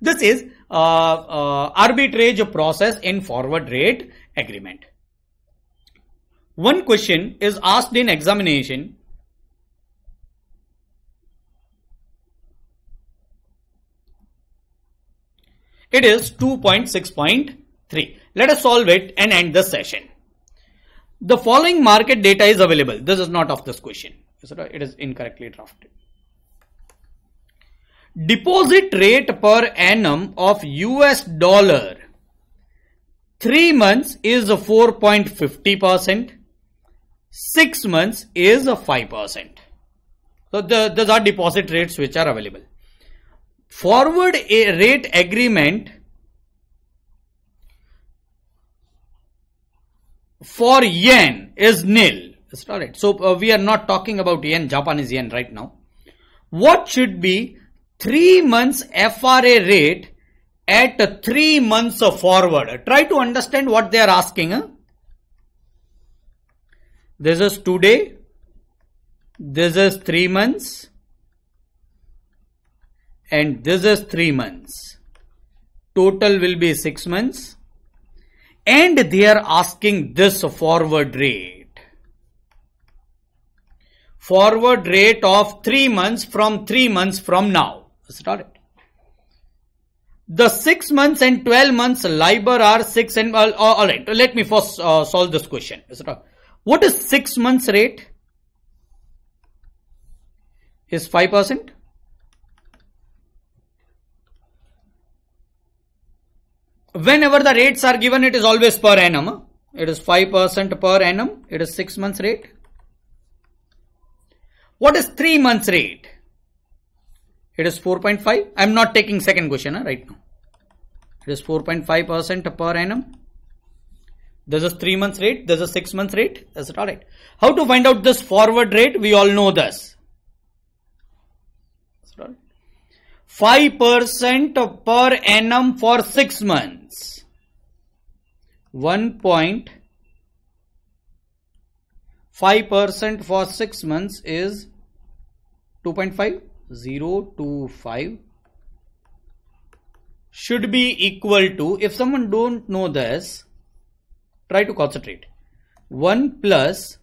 This is uh, uh, arbitrage process in forward rate agreement. One question is asked in examination It is 2.6.3. Let us solve it and end the session. The following market data is available. This is not of this question. It is incorrectly drafted. Deposit rate per annum of US dollar 3 months is 4.50%. 6 months is 5%. So the, those are deposit rates which are available forward rate agreement for yen is nil. All right. So uh, we are not talking about yen, Japanese yen right now. What should be three months FRA rate at three months forward? Try to understand what they are asking. This is today. This is three months and this is 3 months. Total will be 6 months and they are asking this forward rate. Forward rate of 3 months from 3 months from now. Is it alright? The 6 months and 12 months LIBOR are 6 and uh, uh alright. Let me first uh, solve this question. Is it all? What is 6 months rate? Is 5%? whenever the rates are given it is always per annum it is 5% per annum it is 6 months rate what is 3 months rate it is 4.5 I am not taking second question huh, right now it is 4.5% per annum there's a 3 months rate there's a 6 months rate Is it alright how to find out this forward rate we all know this 5% per annum for 6 months 1.5% for 6 months is 2.5025 should be equal to if someone don't know this try to concentrate 1 plus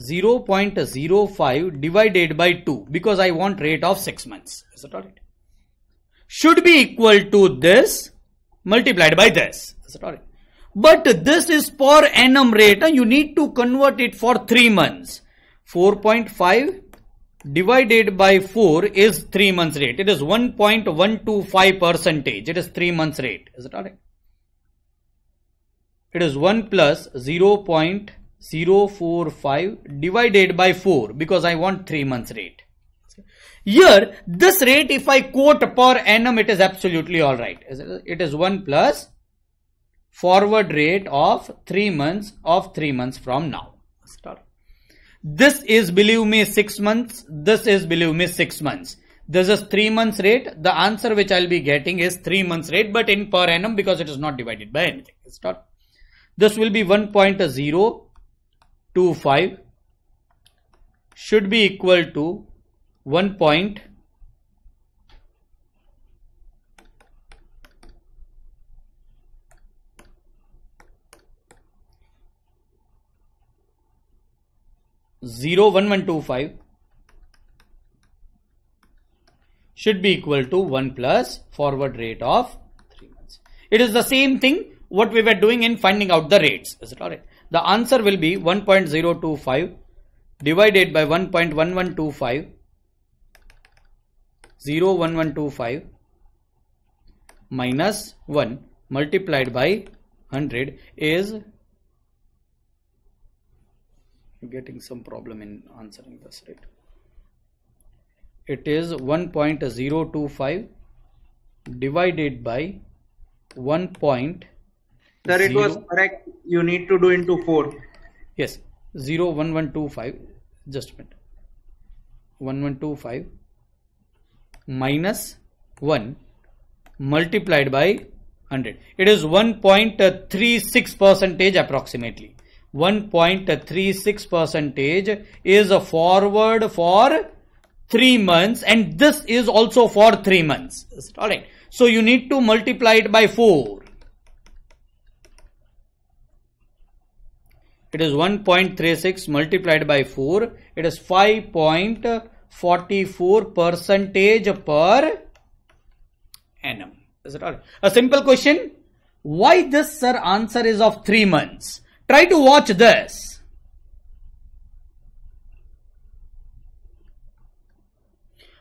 0.05 divided by 2 because I want rate of 6 months is that alright should be equal to this multiplied by this is that alright but this is per annum rate. You need to convert it for 3 months. 4.5 divided by 4 is 3 months rate. It is 1.125 percentage. It is 3 months rate. Is it alright? It is 1 plus 0 0.045 divided by 4 because I want 3 months rate. Here, this rate if I quote per annum, it is absolutely alright. It is 1 plus forward rate of 3 months of 3 months from now. This is believe me 6 months. This is believe me 6 months. This is 3 months rate. The answer which I'll be getting is 3 months rate but in per annum because it is not divided by anything. Start. This will be 1.025 should be equal to 1.0 5 should be equal to 1 plus forward rate of 3 months. It is the same thing what we were doing in finding out the rates. Is it alright? The answer will be 1.025 divided by 1.1125 01125 minus 1 multiplied by 100 is getting some problem in answering this right it is 1.025 divided by 1. Sir, it was correct. You need to do into 4. Yes, 0, 1, 1, 2, 5. Just a minute. 1, 1, 2, 5 minus 1 multiplied by 100. It is 1.36 percentage approximately. 1.36 percentage is a forward for 3 months and this is also for 3 months. Alright. So you need to multiply it by 4. It is 1.36 multiplied by 4. It is 5.44 percentage per annum. Is it alright? A simple question. Why this sir answer is of 3 months? Try to watch this.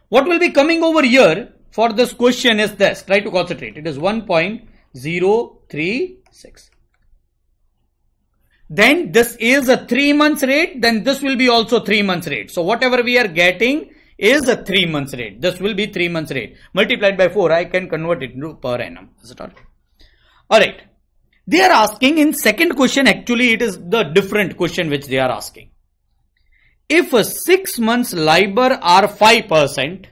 What will be coming over here for this question is this. Try to concentrate. It is 1.036. Then this is a 3 months rate. Then this will be also 3 months rate. So whatever we are getting is a 3 months rate. This will be 3 months rate. Multiplied by 4, I can convert it into per annum. Is it all? Alright. They are asking in second question, actually it is the different question which they are asking. If a six months LIBOR are 5%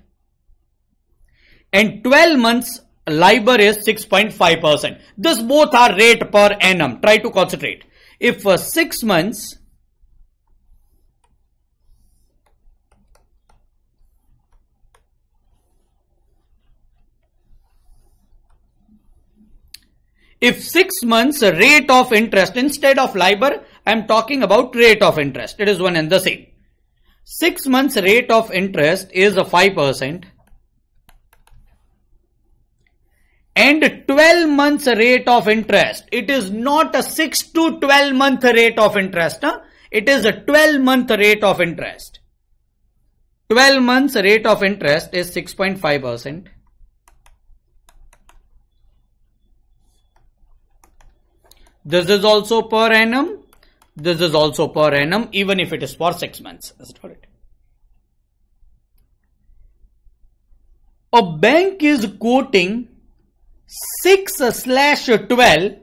and 12 months LIBOR is 6.5%. This both are rate per annum. Try to concentrate. If for six months If six months rate of interest instead of LIBOR, I'm talking about rate of interest. It is one and the same. Six months rate of interest is a 5% and 12 months rate of interest. It is not a 6 to 12 month rate of interest. Huh? It is a 12 month rate of interest. 12 months rate of interest is 6.5 percent This is also per annum. This is also per annum, even if it is for six months. That's not it. A bank is quoting 6 slash 12,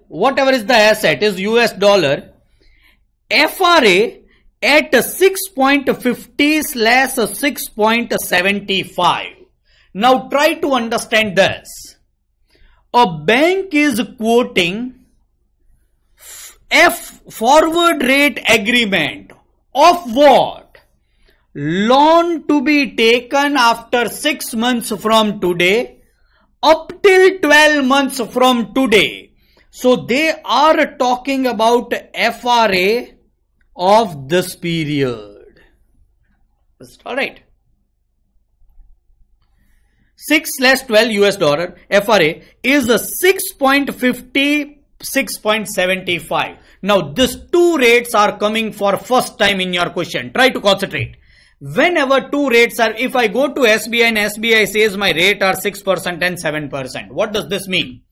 whatever is the asset is US dollar, FRA at 6.50 slash 6.75. Now try to understand this. A bank is quoting F forward rate agreement of what? Loan to be taken after 6 months from today up till 12 months from today. So they are talking about FRA of this period. Alright. 6 less 12 US dollar FRA is a 6.50 6.75. Now these two rates are coming for first time in your question. Try to concentrate. Whenever two rates are, if I go to SBI and SBI says my rate are 6% and 7%, what does this mean?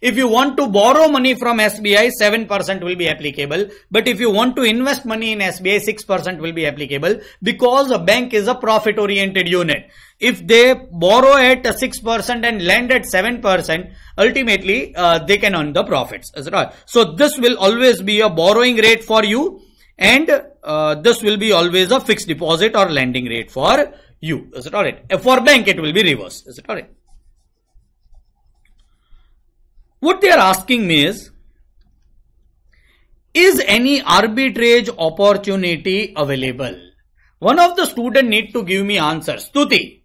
If you want to borrow money from SBI, 7% will be applicable. But if you want to invest money in SBI, 6% will be applicable because a bank is a profit oriented unit. If they borrow at 6% and lend at 7%, ultimately uh, they can earn the profits. So this will always be a borrowing rate for you and uh, this will be always a fixed deposit or lending rate for you. Is it alright? For bank it will be reverse. Is it alright? What they are asking me is, is any arbitrage opportunity available? One of the student need to give me answer. Stuti,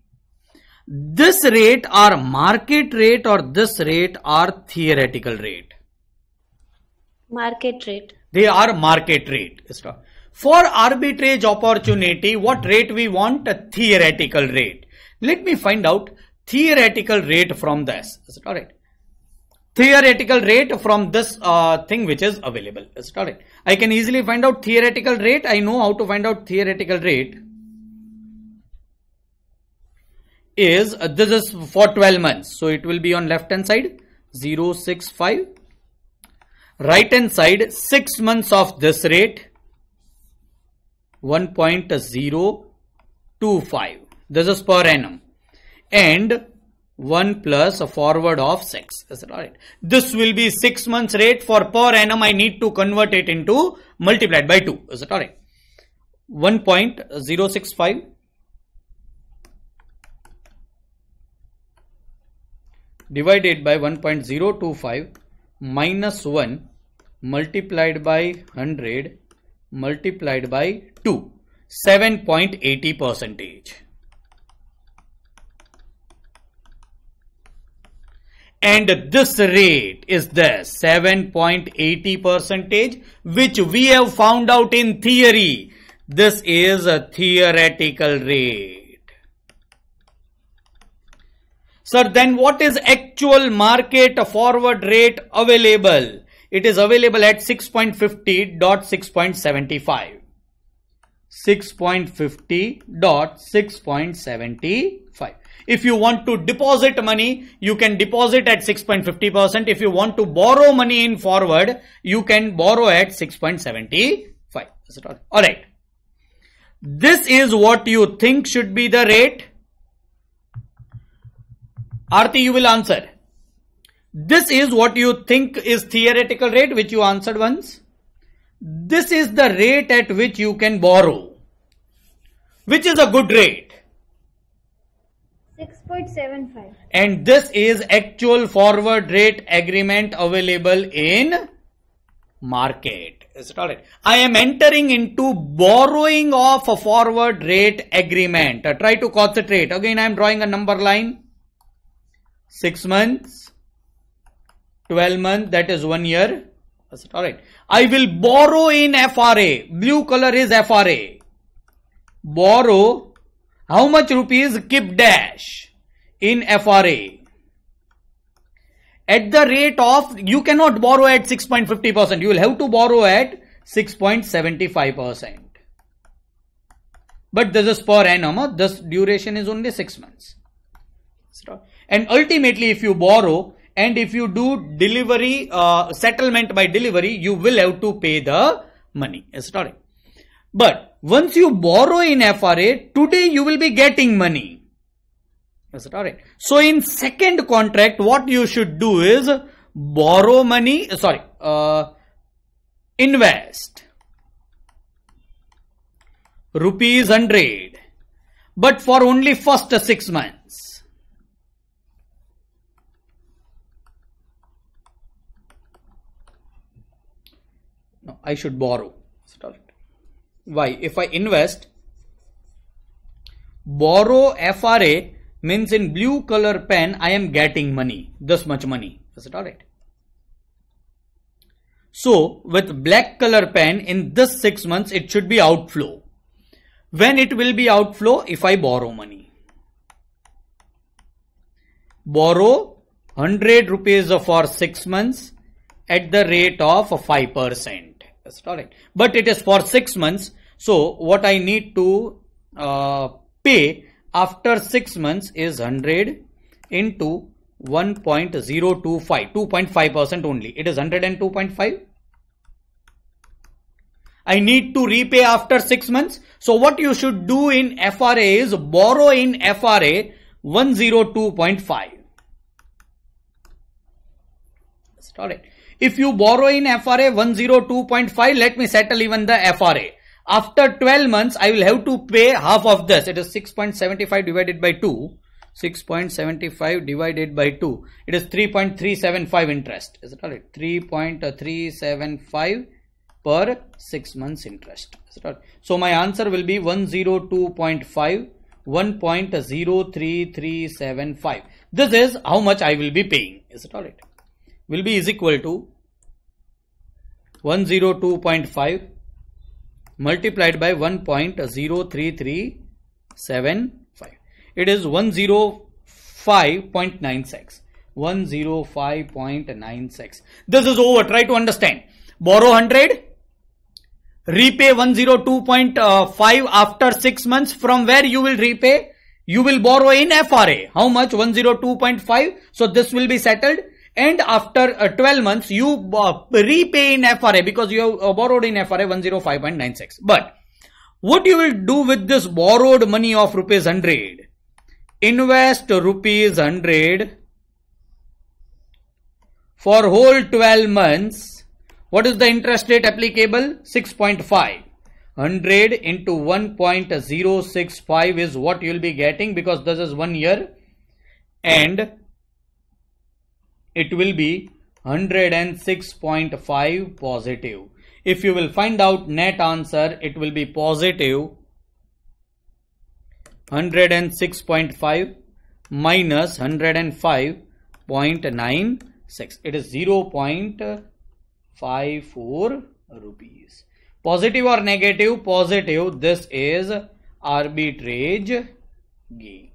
this rate are market rate or this rate are theoretical rate? Market rate. They are market rate. For arbitrage opportunity, what rate we want? A theoretical rate. Let me find out theoretical rate from this. Is it alright? theoretical rate from this uh, thing which is available. Is correct. I can easily find out theoretical rate. I know how to find out theoretical rate is uh, this is for 12 months. So it will be on left hand side 065 right hand side 6 months of this rate 1.025 this is per annum and 1 plus a forward of 6. Is it alright? This will be 6 months rate for per annum. I need to convert it into multiplied by 2. Is it alright? 1.065 divided by 1.025 minus 1 multiplied by 100 multiplied by 2 7.80 percentage and this rate is the 7.80 percentage which we have found out in theory. This is a theoretical rate. Sir, then what is actual market forward rate available? It is available at 6.50.6.75. 6.75. If you want to deposit money, you can deposit at 6.50%. If you want to borrow money in forward, you can borrow at 6.75. All All right. This is what you think should be the rate. Arti, you will answer. This is what you think is theoretical rate, which you answered once. This is the rate at which you can borrow, which is a good rate 6.75 and this is actual forward rate agreement available in market is it all right i am entering into borrowing of a forward rate agreement I try to concentrate again i am drawing a number line 6 months 12 month that is 1 year is it all right i will borrow in fra blue color is fra borrow how much rupees keep dash in FRA? At the rate of, you cannot borrow at 6.50%. You will have to borrow at 6.75%. But this is per annum. This duration is only 6 months. And ultimately, if you borrow and if you do delivery, uh, settlement by delivery, you will have to pay the money. Sorry. But once you borrow in FRA, today you will be getting money. Is it alright? So in second contract, what you should do is borrow money, uh, sorry, uh, invest rupees 100 but for only first 6 months. No, I should borrow. Why? If I invest, borrow FRA means in blue color pen, I am getting money, this much money. Is it alright? So with black color pen in this six months, it should be outflow. When it will be outflow if I borrow money. Borrow 100 rupees for six months at the rate of 5%. August. All right. But it is for six months. So what I need to uh, pay after six months is 100 into 1.025, 2.5% only. It is 102.5. I need to repay after six months. So what you should do in FRA is borrow in FRA 102.5. All right. If you borrow in FRA 102.5, let me settle even the FRA. After 12 months, I will have to pay half of this. It is 6.75 divided by 2. 6.75 divided by 2. It is 3.375 interest. Is it all right? 3.375 per 6 months interest. Is it So my answer will be 102.5 1.03375. This is how much I will be paying. Is it all right? will be is equal to 102.5 multiplied by 1.03375. It is 105.96. 105.96. This is over. Try to understand. Borrow 100. Repay 102.5 after 6 months. From where you will repay? You will borrow in FRA. How much? 102.5. So this will be settled and after uh, 12 months you uh, repay in FRA because you have uh, borrowed in FRA 105.96. But what you will do with this borrowed money of rupees 100? Invest rupees 100 for whole 12 months. What is the interest rate applicable? 6.5. 100 into 1.065 is what you will be getting because this is one year and it will be 106.5 positive. If you will find out net answer, it will be positive 106.5 minus 105.96. It is 0.54 rupees. Positive or negative? Positive. This is arbitrage gain.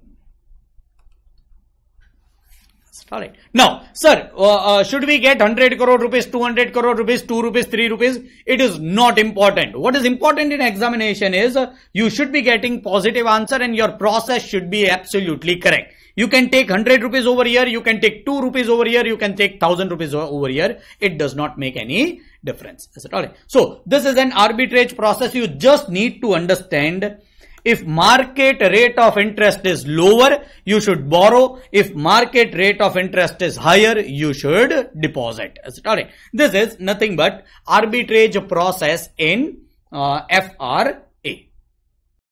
All right. Now, sir, uh, uh, should we get 100 crore rupees, 200 crore rupees, 2 rupees, 3 rupees? It is not important. What is important in examination is uh, you should be getting positive answer and your process should be absolutely correct. You can take 100 rupees over here, you can take 2 rupees over here, you can take 1000 rupees over here. It does not make any difference. Is it all right? So, this is an arbitrage process. You just need to understand if market rate of interest is lower, you should borrow. If market rate of interest is higher, you should deposit. Alright, this is nothing but arbitrage process in uh, FR